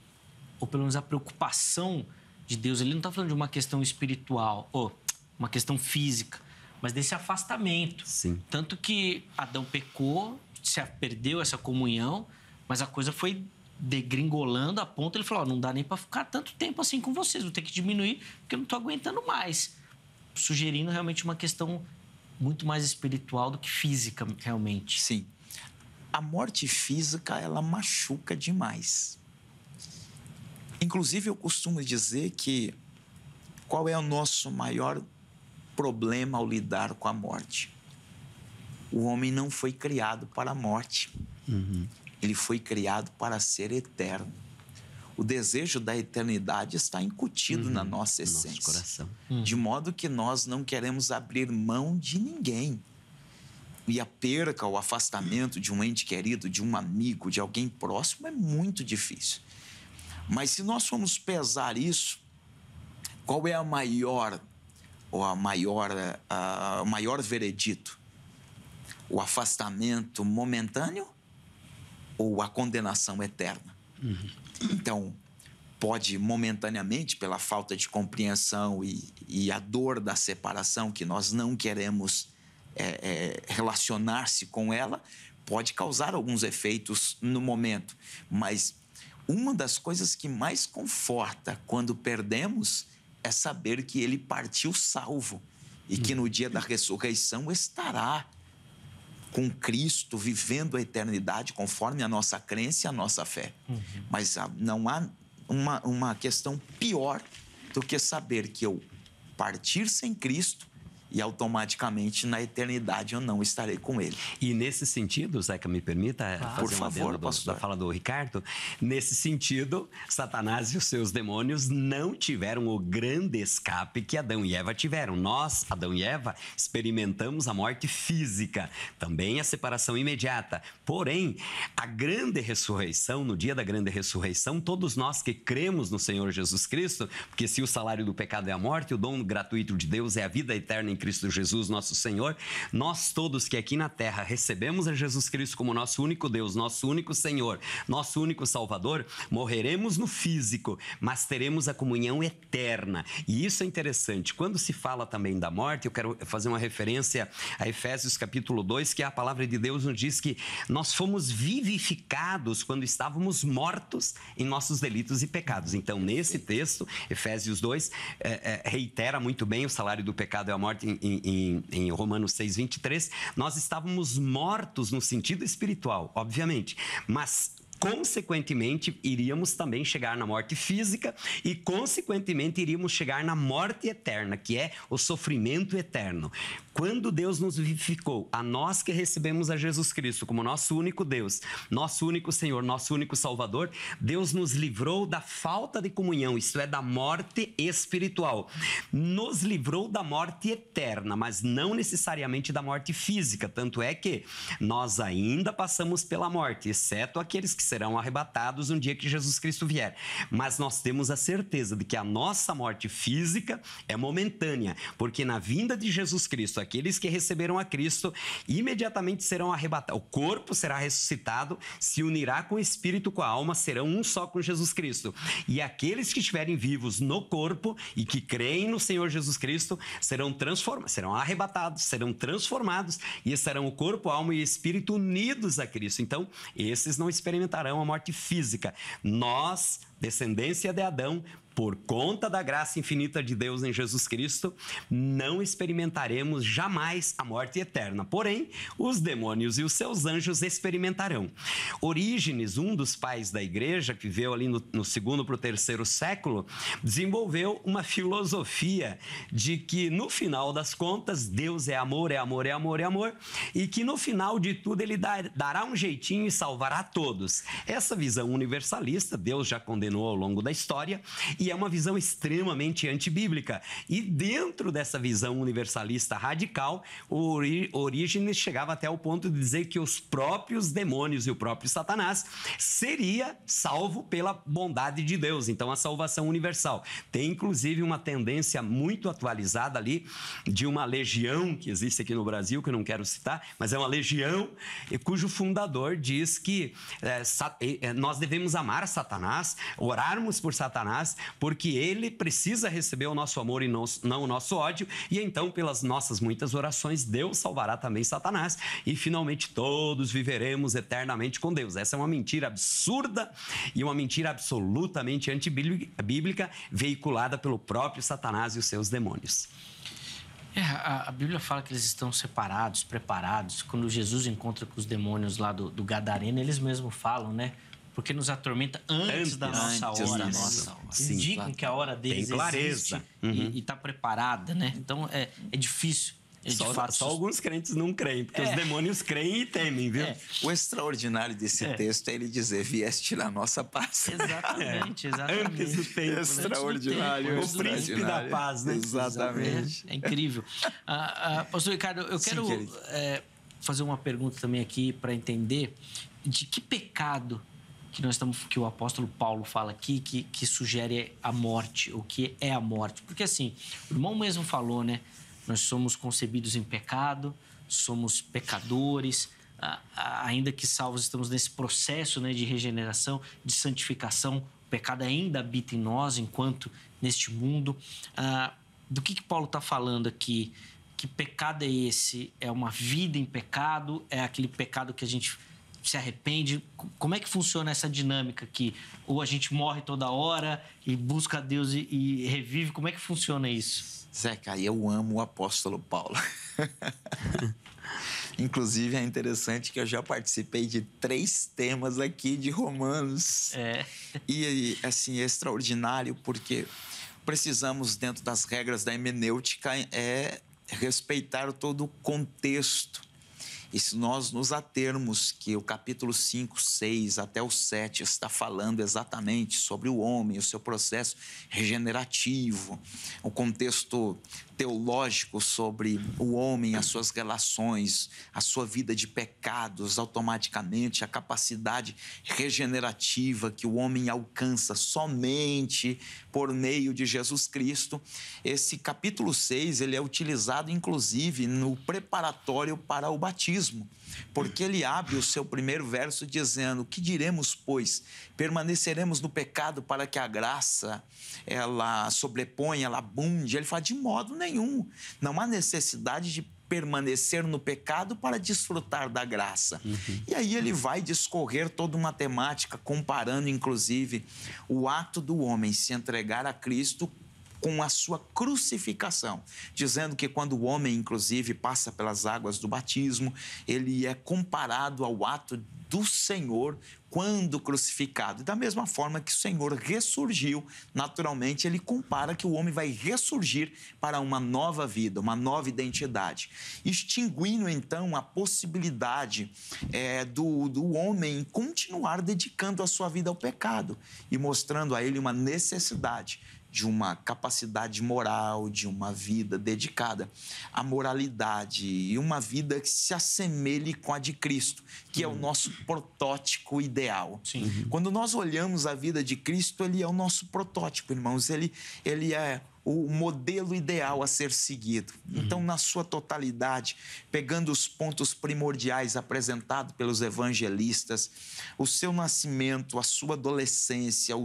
ou pelo menos a preocupação de Deus. Ele não está falando de uma questão espiritual ou uma questão física, mas desse afastamento. Sim. Tanto que Adão pecou, se perdeu essa comunhão, mas a coisa foi degringolando a ponto ele falou: oh, não dá nem para ficar tanto tempo assim com vocês, vou ter que diminuir porque eu não estou aguentando mais. Sugerindo realmente uma questão muito mais espiritual do que física, realmente. Sim. A morte física, ela machuca demais. Inclusive, eu costumo dizer que qual é o nosso maior problema ao lidar com a morte? O homem não foi criado para a morte. Uhum. Ele foi criado para ser eterno. O desejo da eternidade está incutido uhum. na nossa essência. Nosso coração. Uhum. De modo que nós não queremos abrir mão de ninguém. E a perca, o afastamento de um ente querido, de um amigo, de alguém próximo é muito difícil. Mas se nós formos pesar isso, qual é a maior ou a maior a, maior veredito? O afastamento momentâneo ou a condenação eterna? Uhum. Então, pode momentaneamente, pela falta de compreensão e, e, a dor da separação, que nós não queremos é, é, relacionar-se com ela, pode causar alguns efeitos no momento, mas uma das coisas que mais conforta quando perdemos é saber que ele partiu salvo e que hum. no dia da ressurreição estará com Cristo vivendo a eternidade conforme a nossa crença e a nossa fé. Uhum. Mas ah, não há uma, uma questão pior do que saber que eu partir sem Cristo e automaticamente na eternidade eu não estarei com ele. E nesse sentido, Zeca, me permita ah, fazer por favor, do, da fala do Ricardo. Nesse sentido, Satanás e os seus demônios não tiveram o grande escape que Adão e Eva tiveram. Nós, Adão e Eva, experimentamos a morte física, também a separação imediata. Porém, a grande ressurreição, no dia da grande ressurreição, todos nós que cremos no Senhor Jesus Cristo, porque se o salário do pecado é a morte, o dom gratuito de Deus é a vida eterna em Cristo Jesus, nosso Senhor, nós todos que aqui na terra recebemos a Jesus Cristo como nosso único Deus, nosso único Senhor, nosso único Salvador, morreremos no físico, mas teremos a comunhão eterna. E isso é interessante. Quando se fala também da morte, eu quero fazer uma referência a Efésios capítulo 2, que a palavra de Deus nos diz que nós fomos vivificados quando estávamos mortos em nossos delitos e pecados. Então, nesse texto, Efésios 2 é, é, reitera muito bem o salário do pecado é a morte em, em, em Romanos 6, 23, nós estávamos mortos no sentido espiritual, obviamente, mas consequentemente, iríamos também chegar na morte física e, consequentemente, iríamos chegar na morte eterna, que é o sofrimento eterno. Quando Deus nos vivificou, a nós que recebemos a Jesus Cristo como nosso único Deus, nosso único Senhor, nosso único Salvador, Deus nos livrou da falta de comunhão, isto é, da morte espiritual. Nos livrou da morte eterna, mas não necessariamente da morte física. Tanto é que nós ainda passamos pela morte, exceto aqueles que serão arrebatados um dia que Jesus Cristo vier. Mas nós temos a certeza de que a nossa morte física é momentânea, porque na vinda de Jesus Cristo, aqueles que receberam a Cristo imediatamente serão arrebatados. O corpo será ressuscitado, se unirá com o espírito, com a alma, serão um só com Jesus Cristo. E aqueles que estiverem vivos no corpo e que creem no Senhor Jesus Cristo serão transformados, serão arrebatados, serão transformados e estarão o corpo, alma e espírito unidos a Cristo. Então, esses não experimentarão a morte física. Nós, descendência de Adão, por conta da graça infinita de Deus em Jesus Cristo, não experimentaremos jamais a morte eterna. Porém, os demônios e os seus anjos experimentarão. Orígenes, um dos pais da igreja, que viveu ali no, no segundo para o terceiro século, desenvolveu uma filosofia de que, no final das contas, Deus é amor, é amor, é amor, é amor, e que no final de tudo ele dará um jeitinho e salvará todos. Essa visão universalista, Deus já condenou ao longo da história, e é uma visão extremamente antibíblica. E dentro dessa visão universalista radical, Orígenes chegava até o ponto de dizer que os próprios demônios e o próprio Satanás seria salvo pela bondade de Deus. Então, a salvação universal. Tem, inclusive, uma tendência muito atualizada ali de uma legião que existe aqui no Brasil, que eu não quero citar, mas é uma legião cujo fundador diz que é, nós devemos amar Satanás, orarmos por Satanás, porque ele precisa receber o nosso amor e não, o nosso ódio, e então, pelas nossas muitas orações, Deus salvará também Satanás, e finalmente todos viveremos eternamente com Deus. Essa é uma mentira absurda e uma mentira absolutamente antibíblica, veiculada pelo próprio Satanás e os seus demônios. É, a, a, Bíblia fala que eles estão separados, preparados. Quando Jesus encontra com os demônios lá do, do Gadareno, eles mesmos falam, né? porque nos atormenta antes, antes da nossa antes hora. Da né? nossa hora. Sim, indicam claro. que a hora deles Tem clareza. Uhum. e está preparada, né? Então é, é difícil. só, fato, só alguns crentes não creem, porque é. os demônios creem e temem, viu? É. O extraordinário desse é. texto é ele dizer: vieste na nossa paz. [laughs] Exatamente, é. exatamente. Antes do tempo. Né? Extraordinário. Tempo, o extraordinário. príncipe da paz, né? Exatamente. É, é incrível. [laughs] ah, ah, pastor Ricardo, eu Sim, quero fazer uma pergunta também aqui para entender de que pecado que nós estamos que o apóstolo Paulo fala aqui que, que sugere a morte, o que é a morte. Porque assim, o irmão mesmo falou, né? Nós somos concebidos em pecado, somos pecadores, ainda que salvos estamos nesse processo, né, de regeneração, de santificação. O pecado ainda habita em nós enquanto neste mundo. Ah, do que, que Paulo está falando aqui? Que pecado é esse? É uma vida em pecado? É aquele pecado que a gente se arrepende? Como é que funciona essa dinâmica que ou a gente morre toda hora e busca a Deus e, e revive? Como é que funciona isso? Zeca, eu amo o apóstolo Paulo. [laughs] Inclusive, é interessante que eu já participei de três temas aqui de Romanos. É. E, assim, é extraordinário, porque precisamos, dentro das regras da hermenêutica, é, é respeitar todo o contexto e se nós nos atermos que o capítulo 5, 6 até o 7 está falando exatamente sobre o homem, o seu processo regenerativo, o contexto teológico sobre o homem, as suas relações, a sua vida de pecados automaticamente, a capacidade regenerativa que o homem alcança somente por meio de Jesus Cristo. Esse capítulo 6, ele é utilizado inclusive no preparatório para o batismo, porque ele abre o seu primeiro verso dizendo: "Que diremos, pois, permaneceremos no pecado para que a graça ela sobreponha, ela abunde. Ele fala de modo nenhum. Não há necessidade de permanecer no pecado para desfrutar da graça. Uhum. E aí ele vai discorrer toda uma temática, comparando inclusive o ato do homem se entregar a Cristo com a sua crucificação, dizendo que quando o homem, inclusive, passa pelas águas do batismo, ele é comparado ao ato do Senhor quando crucificado. Da mesma forma que o Senhor ressurgiu, naturalmente ele compara que o homem vai ressurgir para uma nova vida, uma nova identidade, extinguindo então a possibilidade é, do, do homem continuar dedicando a sua vida ao pecado e mostrando a ele uma necessidade de uma capacidade moral, de uma vida dedicada à moralidade e uma vida que se assemelhe com a de Cristo, que uhum. é o uhum. nosso protótipo ideal. Sim. Quando nós olhamos a vida de Cristo, ele é o nosso protótipo, irmãos. Ele, ele é o modelo ideal a ser seguido. Então, uhum. na sua totalidade, pegando os pontos primordiais apresentados pelos evangelistas, o seu nascimento, a sua adolescência,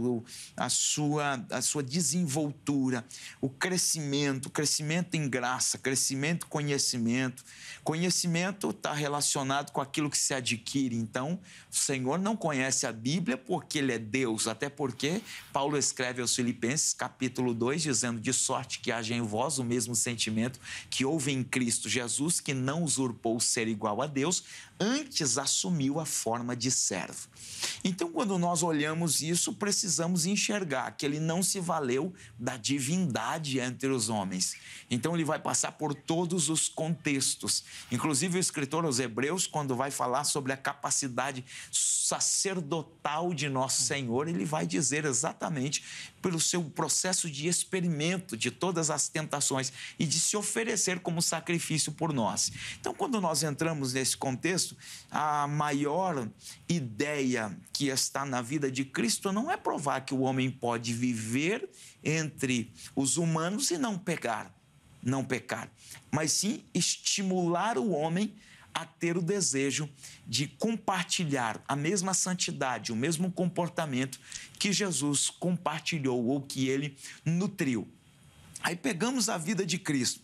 a, sua, a sua desenvoltura, o crescimento, crescimento em graça, crescimento conhecimento. Conhecimento está relacionado com aquilo que se adquire. Então, o Senhor não conhece a Bíblia porque Ele é Deus, até porque Paulo escreve aos Filipenses, capítulo 2, dizendo de de sorte que haja em vós o mesmo sentimento que houve em Cristo Jesus, que não usurpou ser igual a Deus, antes assumiu a forma de servo. Então, quando nós olhamos isso, precisamos enxergar que ele não se valeu da divindade entre os homens. Então, ele vai passar por todos os contextos. Inclusive, o escritor aos Hebreus, quando vai falar sobre a capacidade sacerdotal de nosso Senhor, ele vai dizer exatamente pelo seu processo de experimento de todas as tentações e de se oferecer como sacrifício por nós. Então, quando nós entramos nesse contexto, a maior ideia que está na vida de Cristo não é provar que o homem pode viver entre os humanos e não pegar, não pecar, mas sim estimular o homem a ter o desejo de compartilhar a mesma santidade, o mesmo comportamento que Jesus compartilhou ou que ele nutriu. Aí pegamos a vida de Cristo.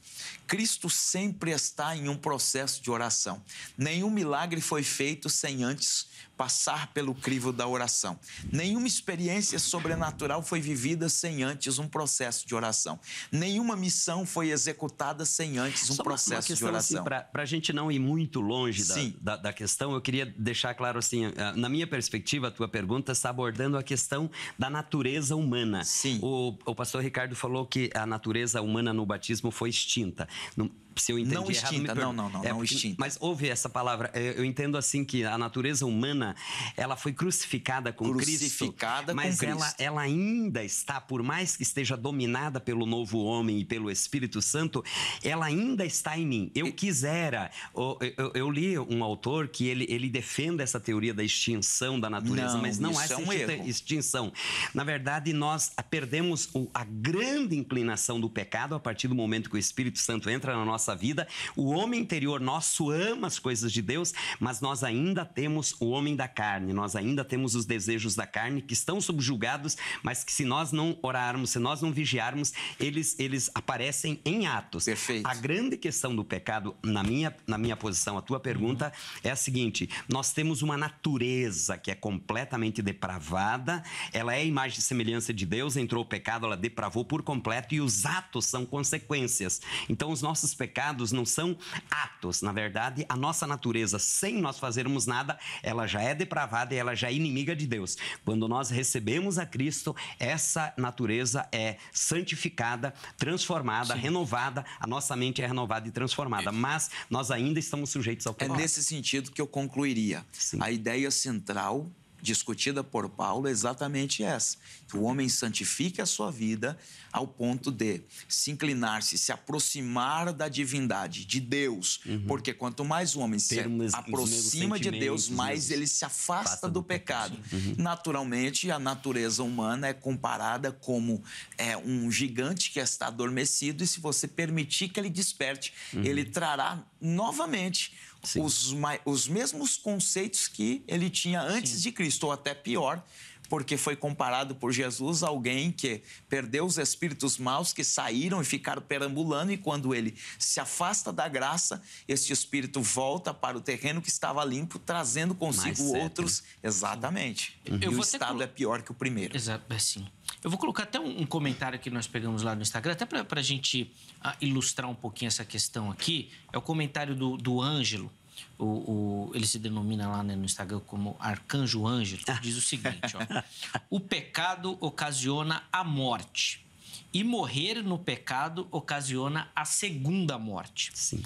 Cristo sempre está em um processo de oração. Nenhum milagre foi feito sem antes passar pelo crivo da oração. Nenhuma experiência sobrenatural foi vivida sem antes um processo de oração. Nenhuma missão foi executada sem antes um Só processo de assim, oração. Assim, Para a gente não ir muito longe da, da, da, questão, eu queria deixar claro assim, eh, na minha perspectiva, a tua pergunta está abordando a questão da natureza humana. Sim. O, o pastor Ricardo falou que a natureza humana no batismo foi extinta. Não, se eu entendi não errado, extinta, não, não, não, é, não extinta. Mas houve essa palavra. Eu entendo assim que a natureza humana ela foi crucificada com crucificada Cristo, mas com ela, Cristo. ela ainda está, por mais que esteja dominada pelo novo homem e pelo Espírito Santo, ela ainda está em mim. Eu quisera. Eu, eu, eu li um autor que ele, ele defende essa teoria da extinção da natureza, não, mas não há é um extinção. Na verdade, nós perdemos a grande inclinação do pecado a partir do momento que o Espírito Santo entra na nossa nossa vida. O homem interior nosso ama as coisas de Deus, mas nós ainda temos o homem da carne, nós ainda temos os desejos da carne que estão subjugados, mas que se nós não orarmos, se nós não vigiarmos, eles, eles aparecem em atos. Perfeito. A grande questão do pecado, na minha, na minha posição, a tua pergunta uhum. é a seguinte: nós temos uma natureza que é completamente depravada, ela é a imagem e semelhança de Deus, entrou o pecado, ela depravou por completo e os atos são consequências. Então, os nossos pecados pecados não são atos. Na verdade, a nossa natureza, sem nós fazermos nada, ela já é depravada e ela já é inimiga de Deus. Quando nós recebemos a Cristo, essa natureza é santificada, transformada, Sim. renovada, a nossa mente é renovada e transformada, mas nós ainda estamos sujeitos ao é pecado. É nesse sentido que eu concluiria. Sim. A ideia central discutida por Paulo é exatamente essa. Que o homem santifique a sua vida ao ponto de se inclinar-se, se aproximar da divindade, de Deus. Uhum. Porque quanto mais o homem se Termos, aproxima de Deus, mais ele se afasta, afasta do, do, pecado. Uhum. Naturalmente, a natureza humana é comparada como é, um gigante que está adormecido e se você permitir que ele desperte, uhum. ele trará novamente os, os mesmos conceitos que ele tinha antes Sim. de Cristo, ou até pior, porque foi comparado por Jesus a alguém que perdeu os espíritos maus que saíram e ficaram perambulando, e quando ele se afasta da graça, este espírito volta para o terreno que estava limpo, trazendo consigo outros. Exatamente. Uhum. E o estado colo... é pior que o primeiro. Exato, é sim. Eu vou colocar até um, comentário que nós pegamos lá no Instagram, até para a gente ah, ilustrar um pouquinho essa questão aqui. É o comentário do, do Ângelo o, o, ele se denomina lá né, no Instagram como Arcanjo Ângelo, diz o seguinte: ó, [laughs] o pecado ocasiona a morte. E morrer no pecado ocasiona a segunda morte. Sim.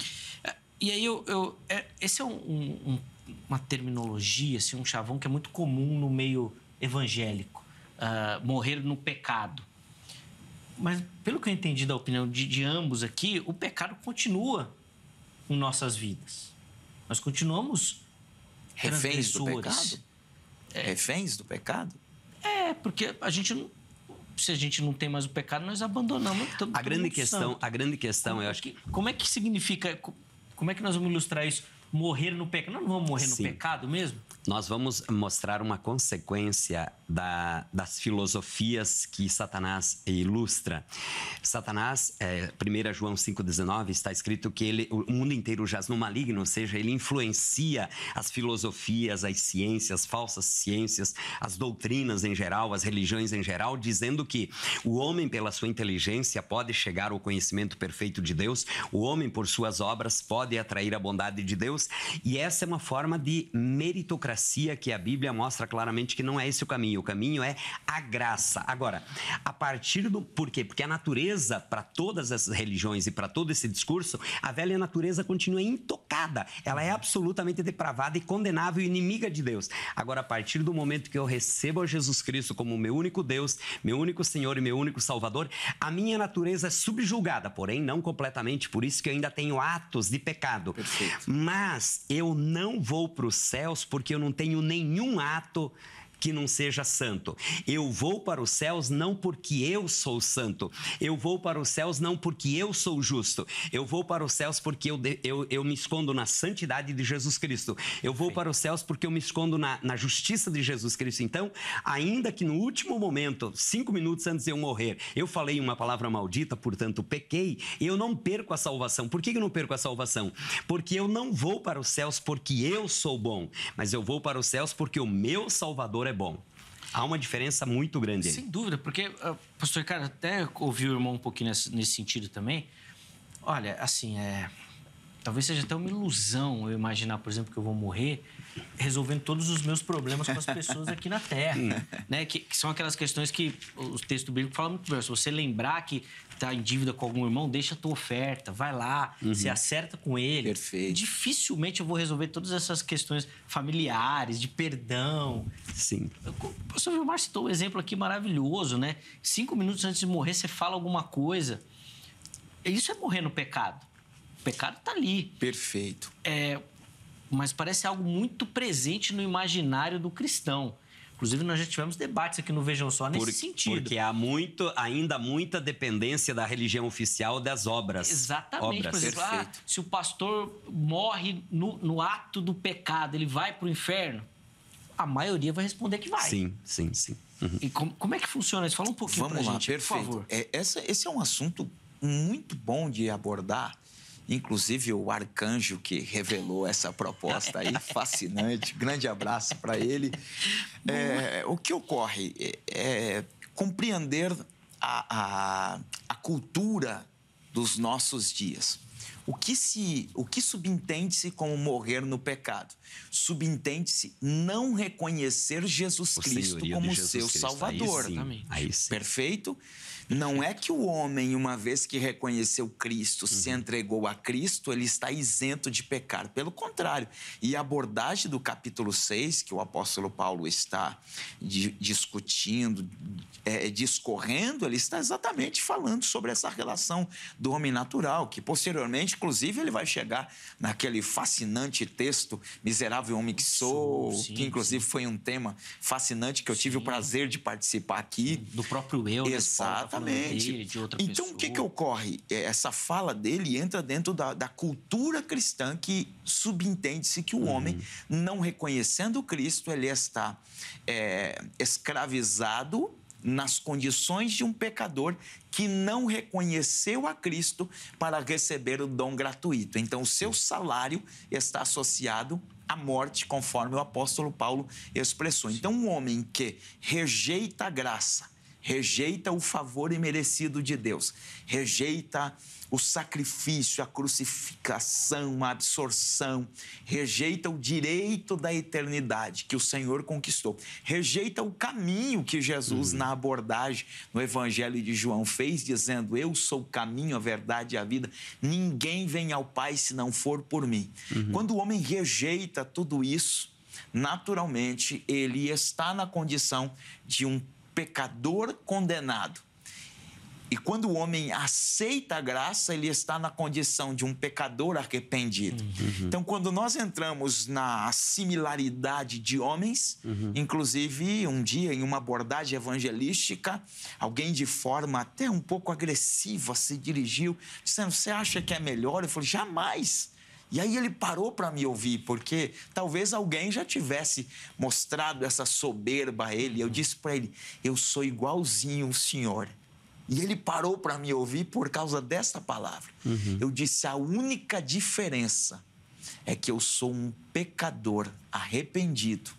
E aí eu. eu é, esse é um, um, uma terminologia, assim, um chavão que é muito comum no meio evangélico. Uh, morrer no pecado. Mas pelo que eu entendi da opinião de, de ambos aqui, o pecado continua em nossas vidas nós continuamos reféns do pecado. É. Reféns do pecado? É, porque a gente não, se a gente não tem mais o pecado, nós abandonamos. Estamos, a grande questão, santo. a grande questão, como eu acho é que como é que significa, como é que nós vamos ilustrar isso? morrer no pecado. Nós não vamos morrer Sim. no pecado mesmo? Nós vamos mostrar uma consequência da, das filosofias que Satanás ilustra. Satanás, é, 1 João 5,19, está escrito que ele, o mundo inteiro jaz no maligno, ou seja, ele influencia as filosofias, as ciências, as falsas ciências, as doutrinas em geral, as religiões em geral, dizendo que o homem, pela sua inteligência, pode chegar ao conhecimento perfeito de Deus, o homem, por suas obras, pode atrair a bondade de Deus Deus. E essa é uma forma de meritocracia que a Bíblia mostra claramente que não é esse o caminho. O caminho é a graça. Agora, a partir do. Por quê? Porque a natureza, para todas essas religiões e para todo esse discurso, a velha natureza continua intocada. Ela é uhum. absolutamente depravada e condenável e inimiga de Deus. Agora, a partir do momento que eu recebo a Jesus Cristo como meu único Deus, meu único Senhor e meu único Salvador, a minha natureza é subjulgada, porém não completamente. Por isso que eu ainda tenho atos de pecado. Perfeito. Mas mas eu não vou para os céus porque eu não tenho nenhum ato que não seja santo. Eu vou para os céus não porque eu sou santo. Eu vou para os céus não porque eu sou justo. Eu vou para os céus porque eu, eu, eu me escondo na santidade de Jesus Cristo. Eu vou Sim. para os céus porque eu me escondo na, na justiça de Jesus Cristo. Então, ainda que no último momento, cinco minutos antes de eu morrer, eu falei uma palavra maldita, portanto pequei, eu não perco a salvação. Por que eu não perco a salvação? Porque eu não vou para os céus porque eu sou bom, mas eu vou para os céus porque o meu Salvador é é bom. Há uma diferença muito grande. Sem dúvida, porque, ah, pastor Ricardo, até ouvi o irmão um pouquinho nesse, nesse sentido também. Olha, assim, é, Talvez seja até uma ilusão eu imaginar, por exemplo, que eu vou morrer resolvendo todos os meus problemas com as pessoas aqui na Terra. Hum. né? Que, que, são aquelas questões que o texto bíblico fala muito bem. Se você lembrar que está em dívida com algum irmão, deixa a tua oferta, vai lá, uhum. se acerta com ele. Perfeito. Dificilmente eu vou resolver todas essas questões familiares, de perdão. Sim. O pastor Vilmar citou um exemplo aqui maravilhoso, né? Cinco minutos antes de morrer, você fala alguma coisa. Isso é morrer no pecado pecado está ali. Perfeito. É, mas parece algo muito presente no imaginário do cristão. Inclusive, nós já tivemos debates aqui no Vejam Só nesse sentido. Porque há muito, ainda muita dependência da religião oficial das obras. Exatamente. Obras. Por exemplo, ah, se o pastor morre no, no ato do pecado, ele vai para o inferno? A maioria vai responder que vai. Sim, sim, sim. Uhum. E como, como é que funciona isso? Fala um pouquinho Vamos a lá, gente, perfeito. por favor. É, essa, esse é um assunto muito bom de abordar, inclusive o arcanjo que revelou essa proposta aí, [laughs] fascinante. Grande abraço para ele. É, o que ocorre é, é, compreender a, a, a cultura dos nossos dias. O que, se, o que subentende-se como morrer no pecado? Subentende-se não reconhecer Jesus o Cristo como Jesus seu Cristo. Salvador. Aí sim. Aí sim. Perfeito? Não é que o homem, uma vez que reconheceu Cristo, se uhum. entregou a Cristo, ele está isento de pecar. Pelo contrário. E a abordagem do capítulo 6, que o apóstolo Paulo está discutindo, é, discorrendo, ele está exatamente falando sobre essa relação do homem natural, que posteriormente, inclusive, ele vai chegar naquele fascinante texto Miserável Homem Que Sou, sim, que inclusive sim. foi um tema fascinante que eu tive o prazer de participar aqui. Do próprio eu, Exatamente. Né, Paulo, Exatamente. Dele, de outra então, o que, que ocorre? É, essa fala dele entra dentro da, da cultura cristã que subentende-se que o homem, uhum. não reconhecendo Cristo, ele está é, escravizado nas condições de um pecador que não reconheceu a Cristo para receber o dom gratuito. Então, o seu salário está associado à morte, conforme o apóstolo Paulo expressou. Então, um homem que rejeita a graça, rejeita o favor imerecido de Deus, rejeita o sacrifício, a crucificação, a absorção, rejeita o direito da eternidade que o Senhor conquistou, rejeita o caminho que Jesus, uhum. na abordagem no Evangelho de João, fez, dizendo: Eu sou o caminho, a verdade e a vida, ninguém vem ao Pai se não for por mim. Uhum. Quando o homem rejeita tudo isso, naturalmente ele está na condição de um pecador condenado. E quando o homem aceita a graça, ele está na condição de um pecador arrependido. Uhum, uhum. Então, quando nós entramos na similaridade de homens, uhum. inclusive um dia em uma abordagem evangelística, alguém de forma até um pouco agressiva se dirigiu, dizendo: Você acha que é melhor? Eu falei: Jamais. E aí ele parou para me ouvir, porque talvez alguém já tivesse mostrado essa soberba a ele. Eu disse para ele: Eu sou igualzinho o senhor. E ele parou para me ouvir por causa desta palavra. Uhum. Eu disse: A única diferença é que eu sou um pecador arrependido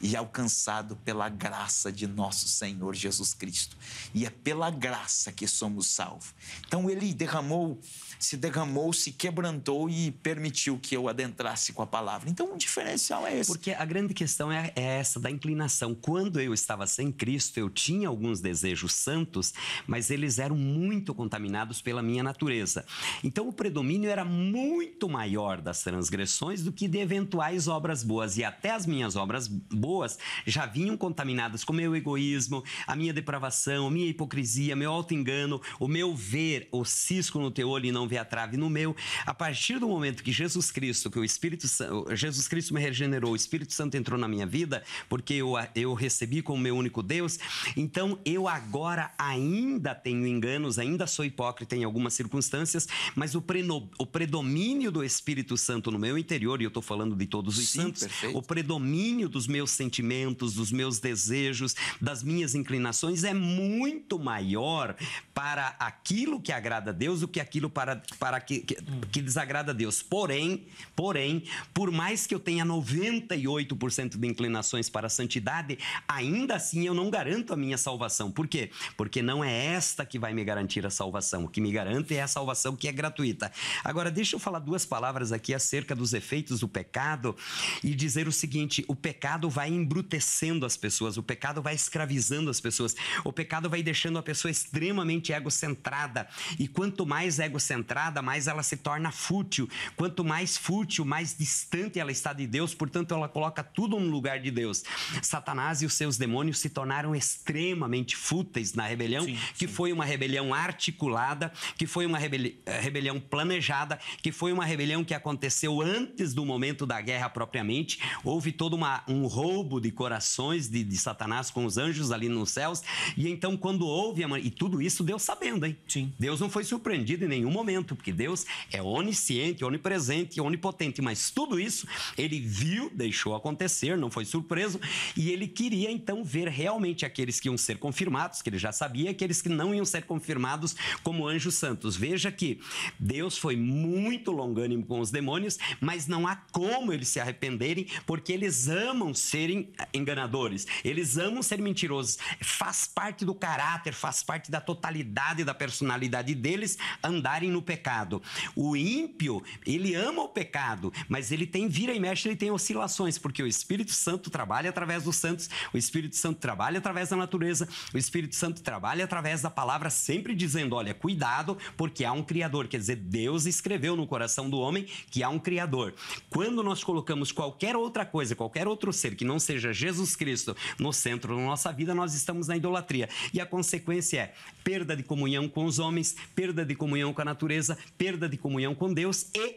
e alcançado pela graça de nosso Senhor Jesus Cristo. E é pela graça que somos salvos. Então ele derramou se derramou, se quebrantou e permitiu que eu adentrasse com a palavra. Então, o diferencial é esse. Porque a grande questão é, é, essa da inclinação. Quando eu estava sem Cristo, eu tinha alguns desejos santos, mas eles eram muito contaminados pela minha natureza. Então, o predomínio era muito maior das transgressões do que de eventuais obras boas. E até as minhas obras boas já vinham contaminadas com meu egoísmo, a minha depravação, minha hipocrisia, meu auto-engano, o meu ver o cisco no teu olho e não não vê a trave no meu. A partir do momento que Jesus Cristo, que o Espírito Jesus Cristo me regenerou, o Espírito Santo entrou na minha vida, porque eu, eu recebi como meu único Deus, então eu agora ainda tenho enganos, ainda sou hipócrita em algumas circunstâncias, mas o, preno, o predomínio do Espírito Santo no meu interior, e eu estou falando de todos os Sim, santos, perfeito. o predomínio dos meus sentimentos, dos meus desejos, das minhas inclinações é muito maior para aquilo que agrada a Deus do que aquilo para para, para que, que, que desagrada a Deus. Porém, porém, por mais que eu tenha 98% de inclinações para a santidade, ainda assim eu não garanto a minha salvação. Por quê? Porque não é esta que vai me garantir a salvação. O que me garante é a salvação que é gratuita. Agora, deixa eu falar duas palavras aqui acerca dos efeitos do pecado e dizer o seguinte: o pecado vai embrutecendo as pessoas, o pecado vai escravizando as pessoas, o pecado vai deixando a pessoa extremamente egocentrada. E quanto mais egocentrada, entrada, mais ela se torna fútil. Quanto mais fútil, mais distante ela está de Deus, portanto, ela coloca tudo no lugar de Deus. Satanás e os seus demônios se tornaram extremamente fúteis na rebelião, sim, que sim. foi uma rebelião articulada, que foi uma rebeli eh, rebelião planejada, que foi uma rebelião que aconteceu antes do momento da guerra propriamente. Houve todo uma, um roubo de corações de, de Satanás com os anjos ali nos céus. E então, quando houve, a... e tudo isso Deus sabendo, hein? Sim. Deus não foi surpreendido em nenhum momento momento, porque Deus é onisciente, onipresente, onipotente, mas tudo isso ele viu, deixou acontecer, não foi surpreso, e ele queria então ver realmente aqueles que iam ser confirmados, que ele já sabia, aqueles que não iam ser confirmados como anjos santos. Veja que Deus foi muito longânimo com os demônios, mas não há como eles se arrependerem, porque eles amam serem enganadores, eles amam ser mentirosos. Faz parte do caráter, faz parte da totalidade da personalidade deles andarem no pecado. O ímpio, ele ama o pecado, mas ele tem vira e mexe, ele tem oscilações, porque o Espírito Santo trabalha através dos santos, o Espírito Santo trabalha através da natureza, o Espírito Santo trabalha através da palavra, sempre dizendo: olha, cuidado, porque há um Criador. Quer dizer, Deus escreveu no coração do homem que há um Criador. Quando nós colocamos qualquer outra coisa, qualquer outro ser que não seja Jesus Cristo no centro da nossa vida, nós estamos na idolatria. E a consequência é perda de comunhão com os homens, perda de comunhão com a natureza natureza, perda de comunhão com Deus e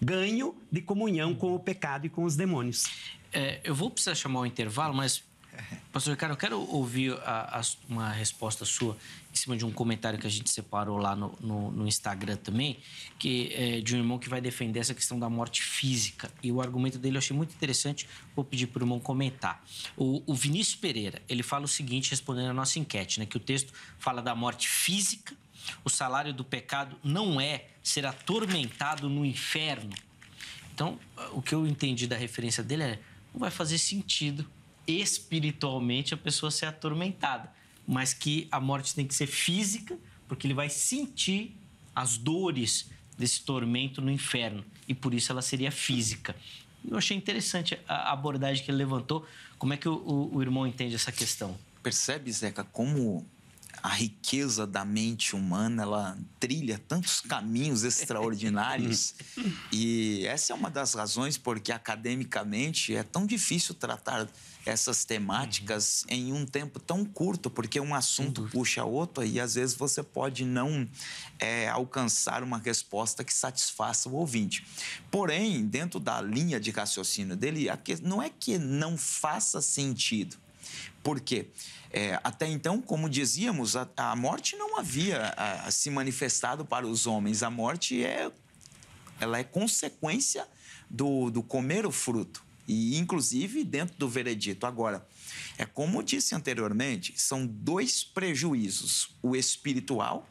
ganho de comunhão com o pecado e com os demônios. É, eu vou precisar chamar um intervalo, mas, [laughs] Pastor Ricardo, eu quero ouvir a, a, uma resposta sua em cima de um comentário que a gente separou lá no, no, no Instagram também, que é, de um irmão que vai defender essa questão da morte física. E o argumento dele eu achei muito interessante, vou pedir para o irmão comentar. O, o Vinícius Pereira, ele fala o seguinte, respondendo a nossa enquete, né, que o texto fala da morte física o salário do pecado não é ser atormentado no inferno. Então, o que eu entendi da referência dele é: não vai fazer sentido espiritualmente a pessoa ser atormentada, mas que a morte tem que ser física, porque ele vai sentir as dores desse tormento no inferno e por isso ela seria física. Eu achei interessante a abordagem que ele levantou. Como é que o, o, o irmão entende essa questão? Percebe, Zeca, como a riqueza da mente humana, ela trilha tantos caminhos extraordinários. [laughs] e essa é uma das razões porque academicamente é tão difícil tratar essas temáticas uhum. em um tempo tão curto, porque um assunto puxa outro e às vezes você pode não é, alcançar uma resposta que satisfaça o ouvinte. Porém, dentro da linha de raciocínio dele, não é que não faça sentido. Por quê? Porque é, até então, como dizíamos, a, a morte não havia a, a se manifestado para os homens. A morte é, ela é consequência do, do comer o fruto e inclusive dentro do veredito. Agora, é como disse anteriormente, são dois prejuízos: o espiritual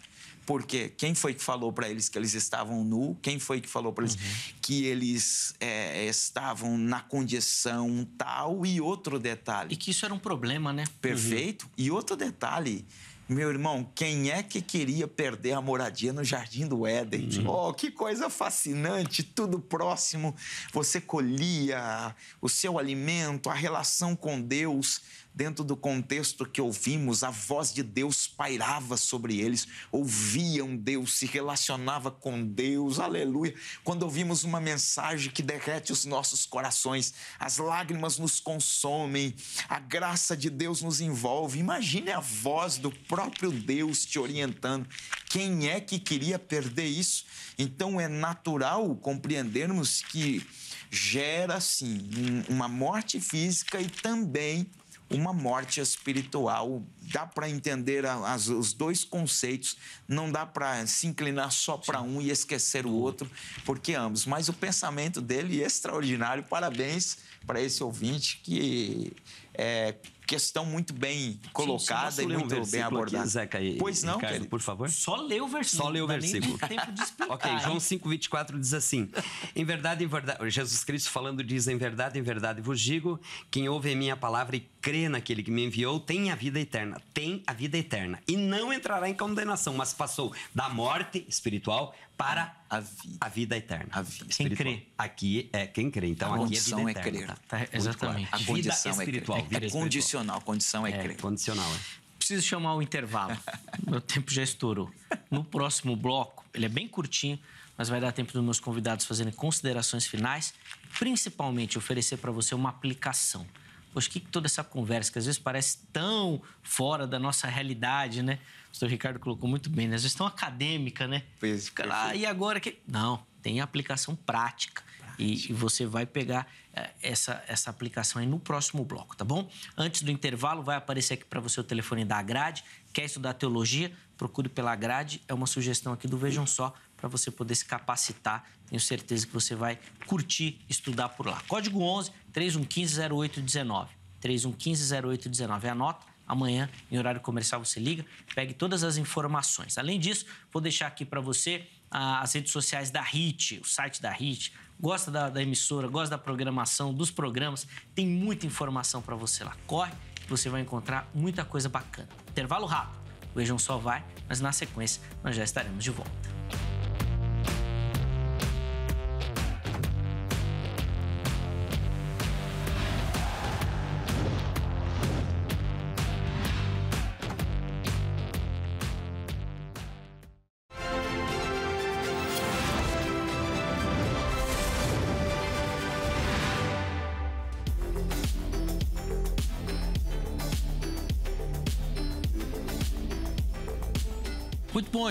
porque quem foi que falou para eles que eles estavam nu? Quem foi que falou para eles uhum. que eles é, estavam na condição tal? E outro detalhe. E que isso era um problema, né? Perfeito. Uhum. E outro detalhe. Meu irmão, quem é que queria perder a moradia no Jardim do Éden? Uhum. Oh, que coisa fascinante, tudo próximo. Você colhia o seu alimento, a relação com Deus dentro do contexto que ouvimos, a voz de Deus pairava sobre eles, ouviam Deus, se relacionava com Deus, aleluia. Quando ouvimos uma mensagem que derrete os nossos corações, as lágrimas nos consomem, a graça de Deus nos envolve. Imagine a voz do próprio Deus te orientando. Quem é que queria perder isso? Então é natural compreendermos que gera sim uma morte física e também uma morte espiritual. Dá para entender as, os dois conceitos, não dá para se inclinar só para um e esquecer o outro, porque ambos. Mas o pensamento dele é extraordinário. Parabéns para esse ouvinte que é, questão muito bem colocada e muito um bem abordada. Aqui, Zeca, e, pois não, Ricardo, querido. por favor. Só lê o versículo. Só lê o versículo. tempo de explicar, ok, João 5, 24 diz assim: Em verdade, em verdade, Jesus Cristo falando diz: Em verdade, em verdade vos digo, quem ouve a minha palavra e crê naquele que me enviou tem a vida eterna, tem a vida eterna e não entrará em condenação, mas passou da morte espiritual para a vida, a vida eterna. A vida. Quem crê. Aqui é quem crê. Então a aqui é vida é eterna. É crer. Tá? Tá, exatamente. Claro. A vida é espiritual é condicional, condição é, é Condicional, é. Preciso chamar o intervalo. [laughs] Meu tempo já estourou. No próximo bloco, ele é bem curtinho, mas vai dar tempo dos meus convidados fazerem considerações finais, principalmente oferecer para você uma aplicação. Poxa, que, que toda essa conversa, que às vezes parece tão fora da nossa realidade, né? O senhor Ricardo colocou muito bem, né? Às vezes tão acadêmica, né? Pois, Fica lá, e agora que. Não, tem aplicação prática. E, e, você vai pegar eh, essa, essa aplicação aí no próximo bloco, tá bom? Antes do intervalo, vai aparecer aqui para você o telefone da grade. Quer estudar teologia? Procure pela grade. É uma sugestão aqui do Vejam Só para você poder se capacitar. Tenho certeza que você vai curtir estudar por lá. Código 11 3115 0819. 3115 0819. Anota. Amanhã, em horário comercial, você liga, pegue todas as informações. Além disso, vou deixar aqui para você ah, as redes sociais da HIT, o site da HIT, gosta da, da emissora, gosta da programação, dos programas. Tem muita informação para você lá. Corre, que você vai encontrar muita coisa bacana. Intervalo rápido. O Vejam só vai, mas na sequência nós já estaremos de volta.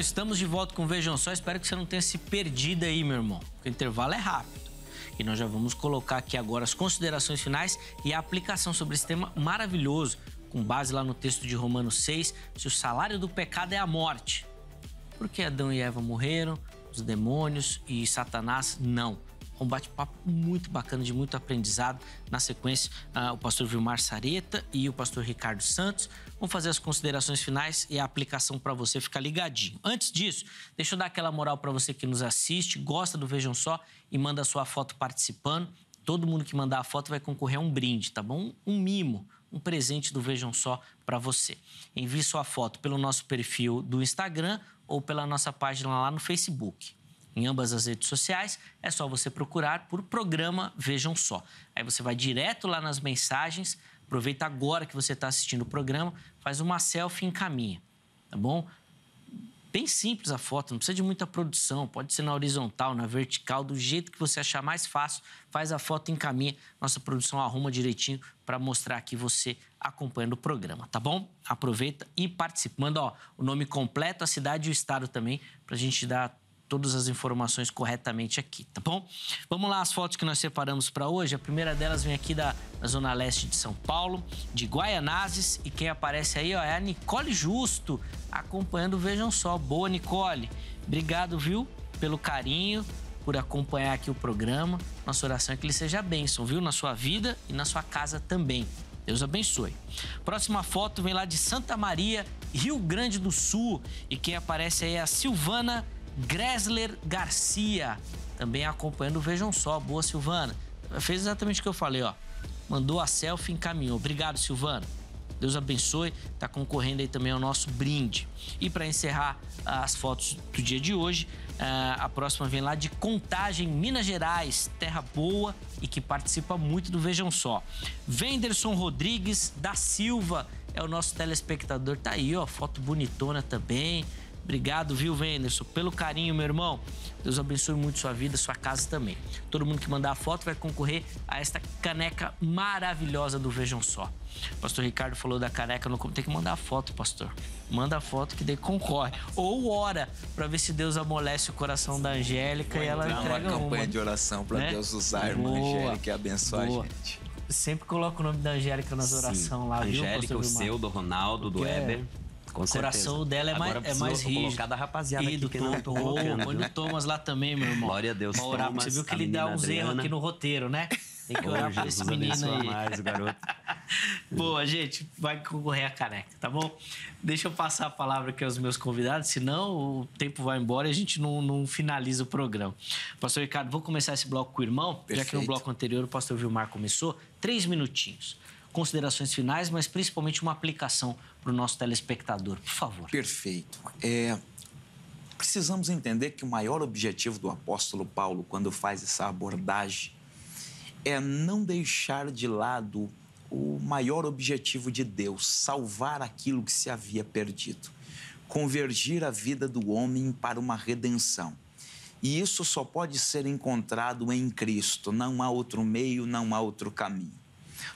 estamos de volta com Vejam Só. Espero que você não tenha se perdido aí, meu irmão. O intervalo é rápido. E nós já vamos colocar aqui agora as considerações finais e a aplicação sobre esse tema maravilhoso, com base lá no texto de Romanos 6, se o salário do pecado é a morte. Por que Adão e Eva morreram? Os demônios e Satanás não um bate-papo muito bacana, de muito aprendizado. Na sequência, uh, o pastor Vilmar Sareta e o pastor Ricardo Santos vão fazer as considerações finais e a aplicação para você ficar ligadinho. Antes disso, deixa eu dar aquela moral para você que nos assiste, gosta do Vejam Só e manda a sua foto participando. Todo mundo que mandar a foto vai concorrer a um brinde, tá bom? Um mimo, um presente do Vejam Só para você. Envie sua foto pelo nosso perfil do Instagram ou pela nossa página lá no Facebook em ambas as redes sociais. É só você procurar por programa Vejam Só. Aí você vai direto lá nas mensagens, aproveita agora que você está assistindo o programa, faz uma selfie e encaminha, tá bom? Bem simples a foto, não precisa de muita produção, pode ser na horizontal, na vertical, do jeito que você achar mais fácil, faz a foto e encaminha. Nossa produção arruma direitinho para mostrar aqui você acompanhando o programa, tá bom? Aproveita e participe. Manda ó, o nome completo, a cidade e o estado também, para a gente dar todas as informações corretamente aqui, tá bom? Vamos lá, as fotos que nós separamos para hoje. A primeira delas vem aqui da, da Zona Leste de São Paulo, de Guaianazes. E quem aparece aí ó, é a Nicole Justo, acompanhando Vejam Só. Boa, Nicole. Obrigado, viu, pelo carinho, por acompanhar aqui o programa. Nossa oração é que ele seja bênção, viu? Na sua vida e na sua casa também. Deus abençoe. Próxima foto vem lá de Santa Maria, Rio Grande do Sul. E quem aparece aí é a Silvana Gressler Garcia, também acompanhando. Vejam só, boa Silvana. Fez exatamente o que eu falei, ó. Mandou a selfie e encaminhou. Obrigado, Silvana. Deus abençoe. Tá concorrendo aí também ao nosso brinde. E para encerrar ah, as fotos do dia de hoje, ah, a próxima vem lá de Contagem, Minas Gerais, terra boa e que participa muito do Vejam Só. Venderson Rodrigues da Silva é o nosso telespectador. Tá aí, ó, foto bonitona também. Obrigado, viu, Venderson, pelo carinho, meu irmão. Deus abençoe muito sua vida, sua casa também. Todo mundo que mandar a foto vai concorrer a esta caneca maravilhosa do Vejam Só. O pastor Ricardo falou da caneca, não tem que mandar a foto, pastor. Manda a foto que daí concorre. Ou ora para ver se Deus amolece o coração da Angélica Vou e ela entrega uma campanha uma, de oração para né? Deus usar a irmã Angélica e abençoar a gente. Sempre coloca o nome da Angélica nas orações lá, Angélica, viu, o seu, do Ronaldo, do Porque Weber. É... Com o coração dela é Agora é mais, é mais rígido. rapaziada e aqui, Tom, tá Olha o Thomas lá também, meu irmão. Glória a Deus, Thomas, Você viu que ele dá uns erros aqui no roteiro, né? Tem que orar pra esse menino aí. mais garoto. [laughs] Boa, gente, vai concorrer a caneca, tá bom? Deixa eu passar a palavra aqui aos meus convidados, senão o tempo vai embora e a gente não, não finaliza o programa. Pastor Ricardo, vou começar esse bloco com o irmão, Perfeito. já que no bloco anterior o pastor Vilmar começou, três minutinhos considerações finais, mas principalmente uma aplicação para o nosso telespectador, por favor. Perfeito. É, precisamos entender que o maior objetivo do apóstolo Paulo, quando faz essa abordagem, é não deixar de lado o maior objetivo de Deus, salvar aquilo que se havia perdido, convergir a vida do homem para uma redenção. E isso só pode ser encontrado em Cristo, não há outro meio, não há outro caminho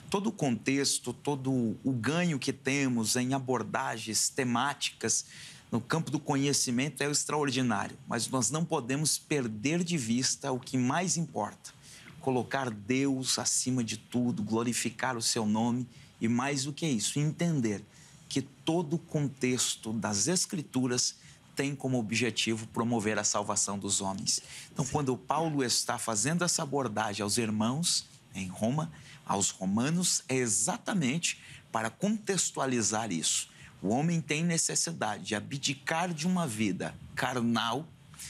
todo o contexto, todo o ganho que temos em abordagens temáticas no campo do conhecimento é extraordinário, mas nós não podemos perder de vista o que mais importa: colocar Deus acima de tudo, glorificar o seu nome e, mais do que isso, entender que todo o contexto das Escrituras tem como objetivo promover a salvação dos homens. Então, quando Paulo está fazendo essa abordagem aos irmãos em Roma, aos Romanos é exatamente para contextualizar isso. O homem tem necessidade de abdicar de uma vida carnal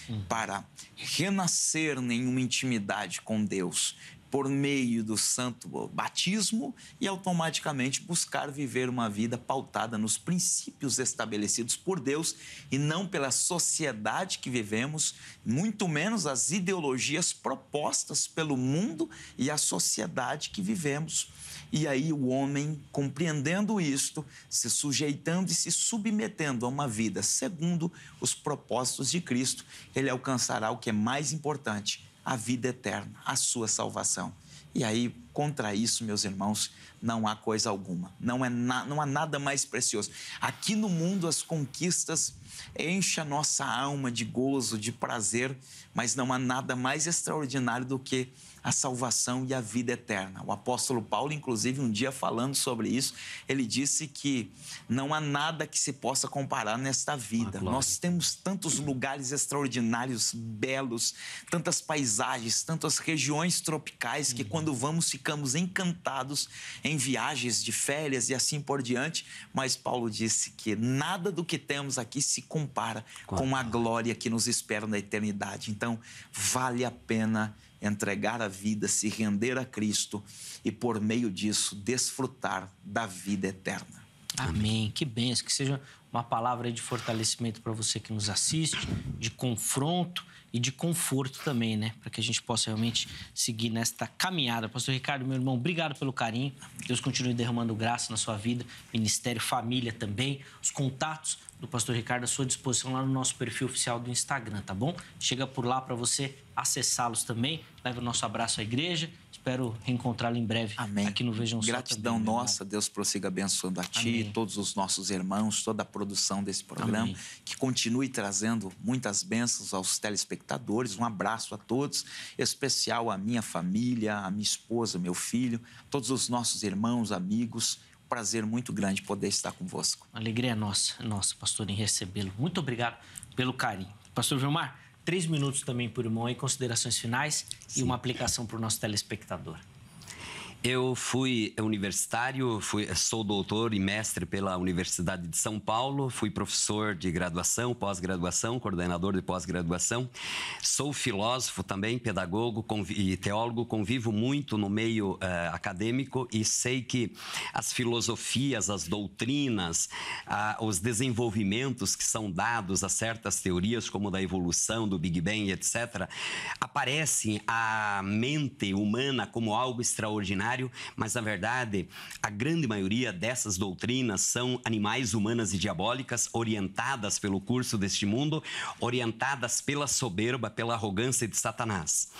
hum. para renascer em uma intimidade com Deus, por meio do santo batismo e automaticamente buscar viver uma vida pautada nos princípios estabelecidos por Deus e não pela sociedade que vivemos, muito menos as ideologias propostas pelo mundo e a sociedade que vivemos. E aí o homem, compreendendo isto, se sujeitando e se submetendo a uma vida segundo os propósitos de Cristo, ele alcançará o que é mais importante, a vida eterna, a sua salvação. E aí, contra isso, meus irmãos, não há coisa alguma, não, é na, não há nada mais precioso. Aqui no mundo, as conquistas enche a nossa alma de gozo, de prazer, mas não há nada mais extraordinário do que a salvação e a vida eterna. O apóstolo Paulo, inclusive, um dia falando sobre isso, ele disse que não há nada que se possa comparar nesta vida. Ah, Nós temos tantos lugares extraordinários, belos, tantas paisagens, tantas regiões tropicais que uhum. quando vamos ficamos encantados em viagens de férias e assim por diante, mas Paulo disse que nada do que temos aqui se compara com a glória que nos espera na eternidade. Então, vale a pena entregar a vida, se render a Cristo e, por meio disso, desfrutar da vida eterna. Amém. Amém. Que bênção, que seja uma palavra de fortalecimento para você que nos assiste, de confronto e de conforto também, né? Para que a gente possa realmente seguir nesta caminhada. Pastor Ricardo, meu irmão, obrigado pelo carinho. Deus continue derramando graça na sua vida, ministério, família também, os contatos do Pastor Ricardo à sua disposição lá no nosso perfil oficial do Instagram, tá bom? Chega por lá para você acessá-los também. Leva o nosso abraço à igreja. Espero reencontrá-lo em breve Amém. aqui no Vejam Só. Gratidão também, né, nossa, Deus prossiga abençoando a Amém. ti, todos os nossos irmãos, toda a produção desse programa, Amém. que continue trazendo muitas bênçãos aos telespectadores. Um abraço a todos, especial à minha família, à minha esposa, meu filho, todos os nossos irmãos, amigos prazer muito grande poder estar convosco. Alegria é nossa, é nossa, pastor, em recebê-lo. Muito obrigado pelo carinho. Pastor Vilmar, três minutos também por irmão e considerações finais Sim. e uma aplicação para o nosso telespectador. Eu fui universitário, fui, sou doutor e mestre pela Universidade de São Paulo, fui professor de graduação, pós-graduação, coordenador de pós-graduação, sou filósofo também, pedagogo e teólogo, convivo muito no meio uh, acadêmico e sei que as filosofias, as doutrinas, uh, os desenvolvimentos que são dados a certas teorias, como da evolução, do Big Bang, etc., aparecem à mente humana como algo extraordinário mas na verdade a grande maioria dessas doutrinas são animais humanas e diabólicas, orientadas pelo curso deste mundo, orientadas pela soberba, pela arrogância de Satanás.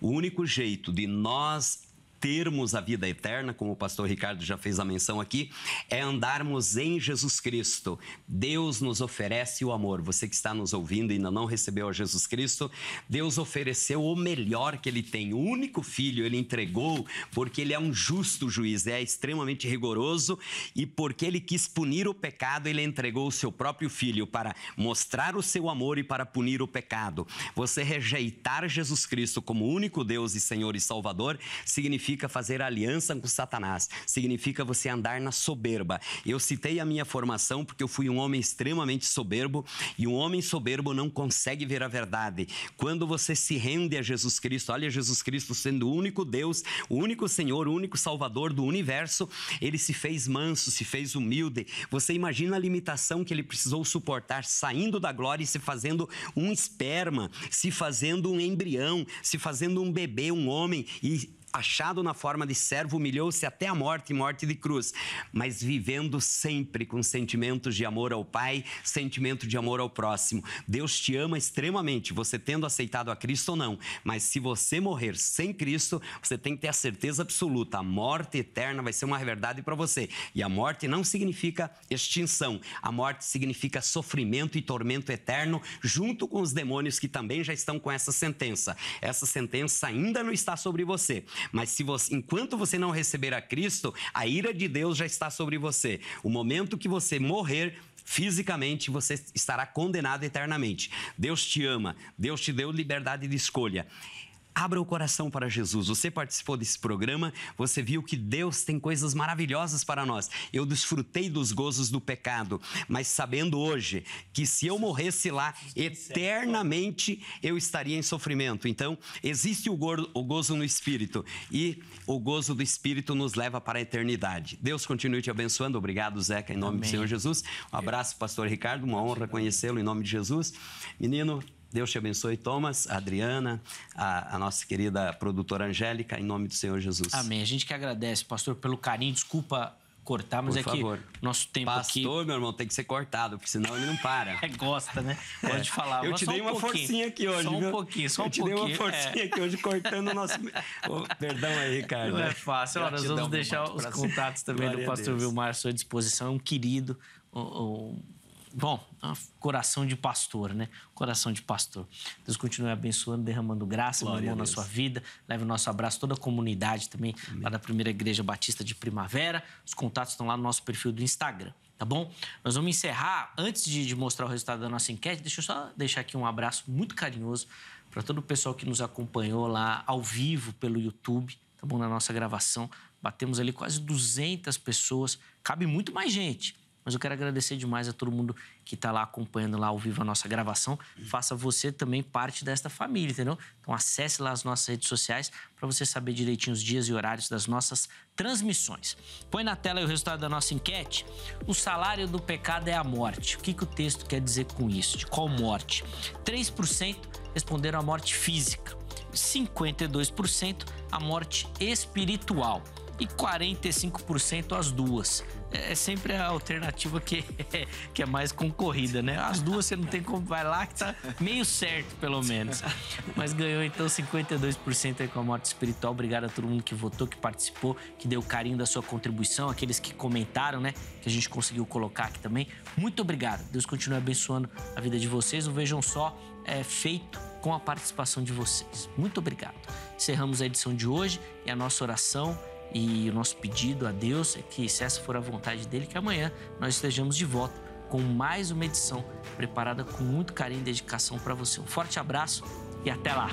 O único jeito de nós termos a vida eterna, como o pastor Ricardo já fez a menção aqui, é andarmos em Jesus Cristo. Deus nos oferece o amor. Você que está nos ouvindo e ainda não recebeu a Jesus Cristo, Deus ofereceu o melhor que ele tem. O único filho ele entregou porque ele é um justo juiz, é extremamente rigoroso e porque ele quis punir o pecado, ele entregou o seu próprio filho para mostrar o seu amor e para punir o pecado. Você rejeitar Jesus Cristo como único Deus e Senhor e Salvador significa significa fazer aliança com Satanás, significa você andar na soberba. Eu citei a minha formação porque eu fui um homem extremamente soberbo e um homem soberbo não consegue ver a verdade. Quando você se rende a Jesus Cristo, olha Jesus Cristo sendo o único Deus, o único Senhor, o único Salvador do universo, ele se fez manso, se fez humilde. Você imagina a limitação que ele precisou suportar saindo da glória e se fazendo um esperma, se fazendo um embrião, se fazendo um bebê, um homem e achado na forma de servo, humilhou-se até a morte e morte de cruz, mas vivendo sempre com sentimentos de amor ao Pai, sentimento de amor ao próximo. Deus te ama extremamente, você tendo aceitado a Cristo ou não, mas se você morrer sem Cristo, você tem que ter a certeza absoluta, a morte eterna vai ser uma verdade para você. E a morte não significa extinção, a morte significa sofrimento e tormento eterno, junto com os demônios que também já estão com essa sentença. Essa sentença ainda não está sobre você. Mas se você, enquanto você não receber a Cristo, a ira de Deus já está sobre você. O momento que você morrer, fisicamente você estará condenado eternamente. Deus te ama, Deus te deu liberdade de escolha. Abra o coração para Jesus. Você participou desse programa, você viu que Deus tem coisas maravilhosas para nós. Eu desfrutei dos gozos do pecado, mas sabendo hoje que se eu morresse lá, eternamente eu estaria em sofrimento. Então, existe o, gozo no espírito e o gozo do espírito nos leva para a eternidade. Deus continue te abençoando. Obrigado, Zeca, em nome Amém. do Senhor Jesus. Um abraço, pastor Ricardo, uma honra conhecê-lo em nome de Jesus. Menino, Deus te abençoe, Thomas, a Adriana, a, a, nossa querida produtora Angélica, em nome do Senhor Jesus. Amém. A gente que agradece, pastor, pelo carinho. Desculpa cortar, mas Por é favor. que nosso tempo pastor, aqui... Pastor, meu irmão, tem que ser cortado, porque senão ele não para. [laughs] É Gosta, né? Pode é. falar. Eu te dei um uma pouquinho. forcinha aqui hoje, Só um pouquinho, só um pouquinho. Eu te pouquinho. dei uma é. forcinha é. aqui hoje, cortando o nosso... Oh, [laughs] perdão aí, Ricardo. Não é fácil. Olha, nós vamos deixar os contatos também Glória do pastor Vilmar à sua disposição. É um querido, um, um Bom, ah, coração de pastor, né? Coração de pastor. Deus continue abençoando, derramando graça, meu irmão, na sua vida. Leve o nosso abraço, toda a comunidade também, Amém. lá da Primeira Igreja Batista de Primavera. Os contatos estão lá no nosso perfil do Instagram, tá bom? Nós vamos encerrar. Antes de, de mostrar o resultado da nossa enquete, deixa eu só deixar aqui um abraço muito carinhoso para todo o pessoal que nos acompanhou lá ao vivo pelo YouTube, tá bom? Na nossa gravação. Batemos ali quase 200 pessoas. Cabe muito mais gente mas eu quero agradecer demais a todo mundo que está lá acompanhando lá ao vivo a nossa gravação. Faça você também parte desta família, entendeu? Então acesse lá as nossas redes sociais para você saber direitinho os dias e horários das nossas transmissões. Põe na tela o resultado da nossa enquete. O salário do pecado é a morte. O que, que o texto quer dizer com isso? De qual morte? 3% responderam a morte física. 52% a morte espiritual e 45% as duas. É, é sempre a alternativa que é, que é mais concorrida, né? As duas você não tem como vai lá que tá meio certo, pelo menos. Mas ganhou então 52% aí com a morte espiritual. Obrigado a todo mundo que votou, que participou, que deu carinho da sua contribuição, aqueles que comentaram, né? Que a gente conseguiu colocar aqui também. Muito obrigado. Deus continue abençoando a vida de vocês. O Vejam Só é feito com a participação de vocês. Muito obrigado. Encerramos a edição de hoje e a nossa oração e o nosso pedido a Deus é que, se essa for a vontade dele, que amanhã nós estejamos de volta com mais uma edição preparada com muito carinho e dedicação para você. Um forte abraço e até lá!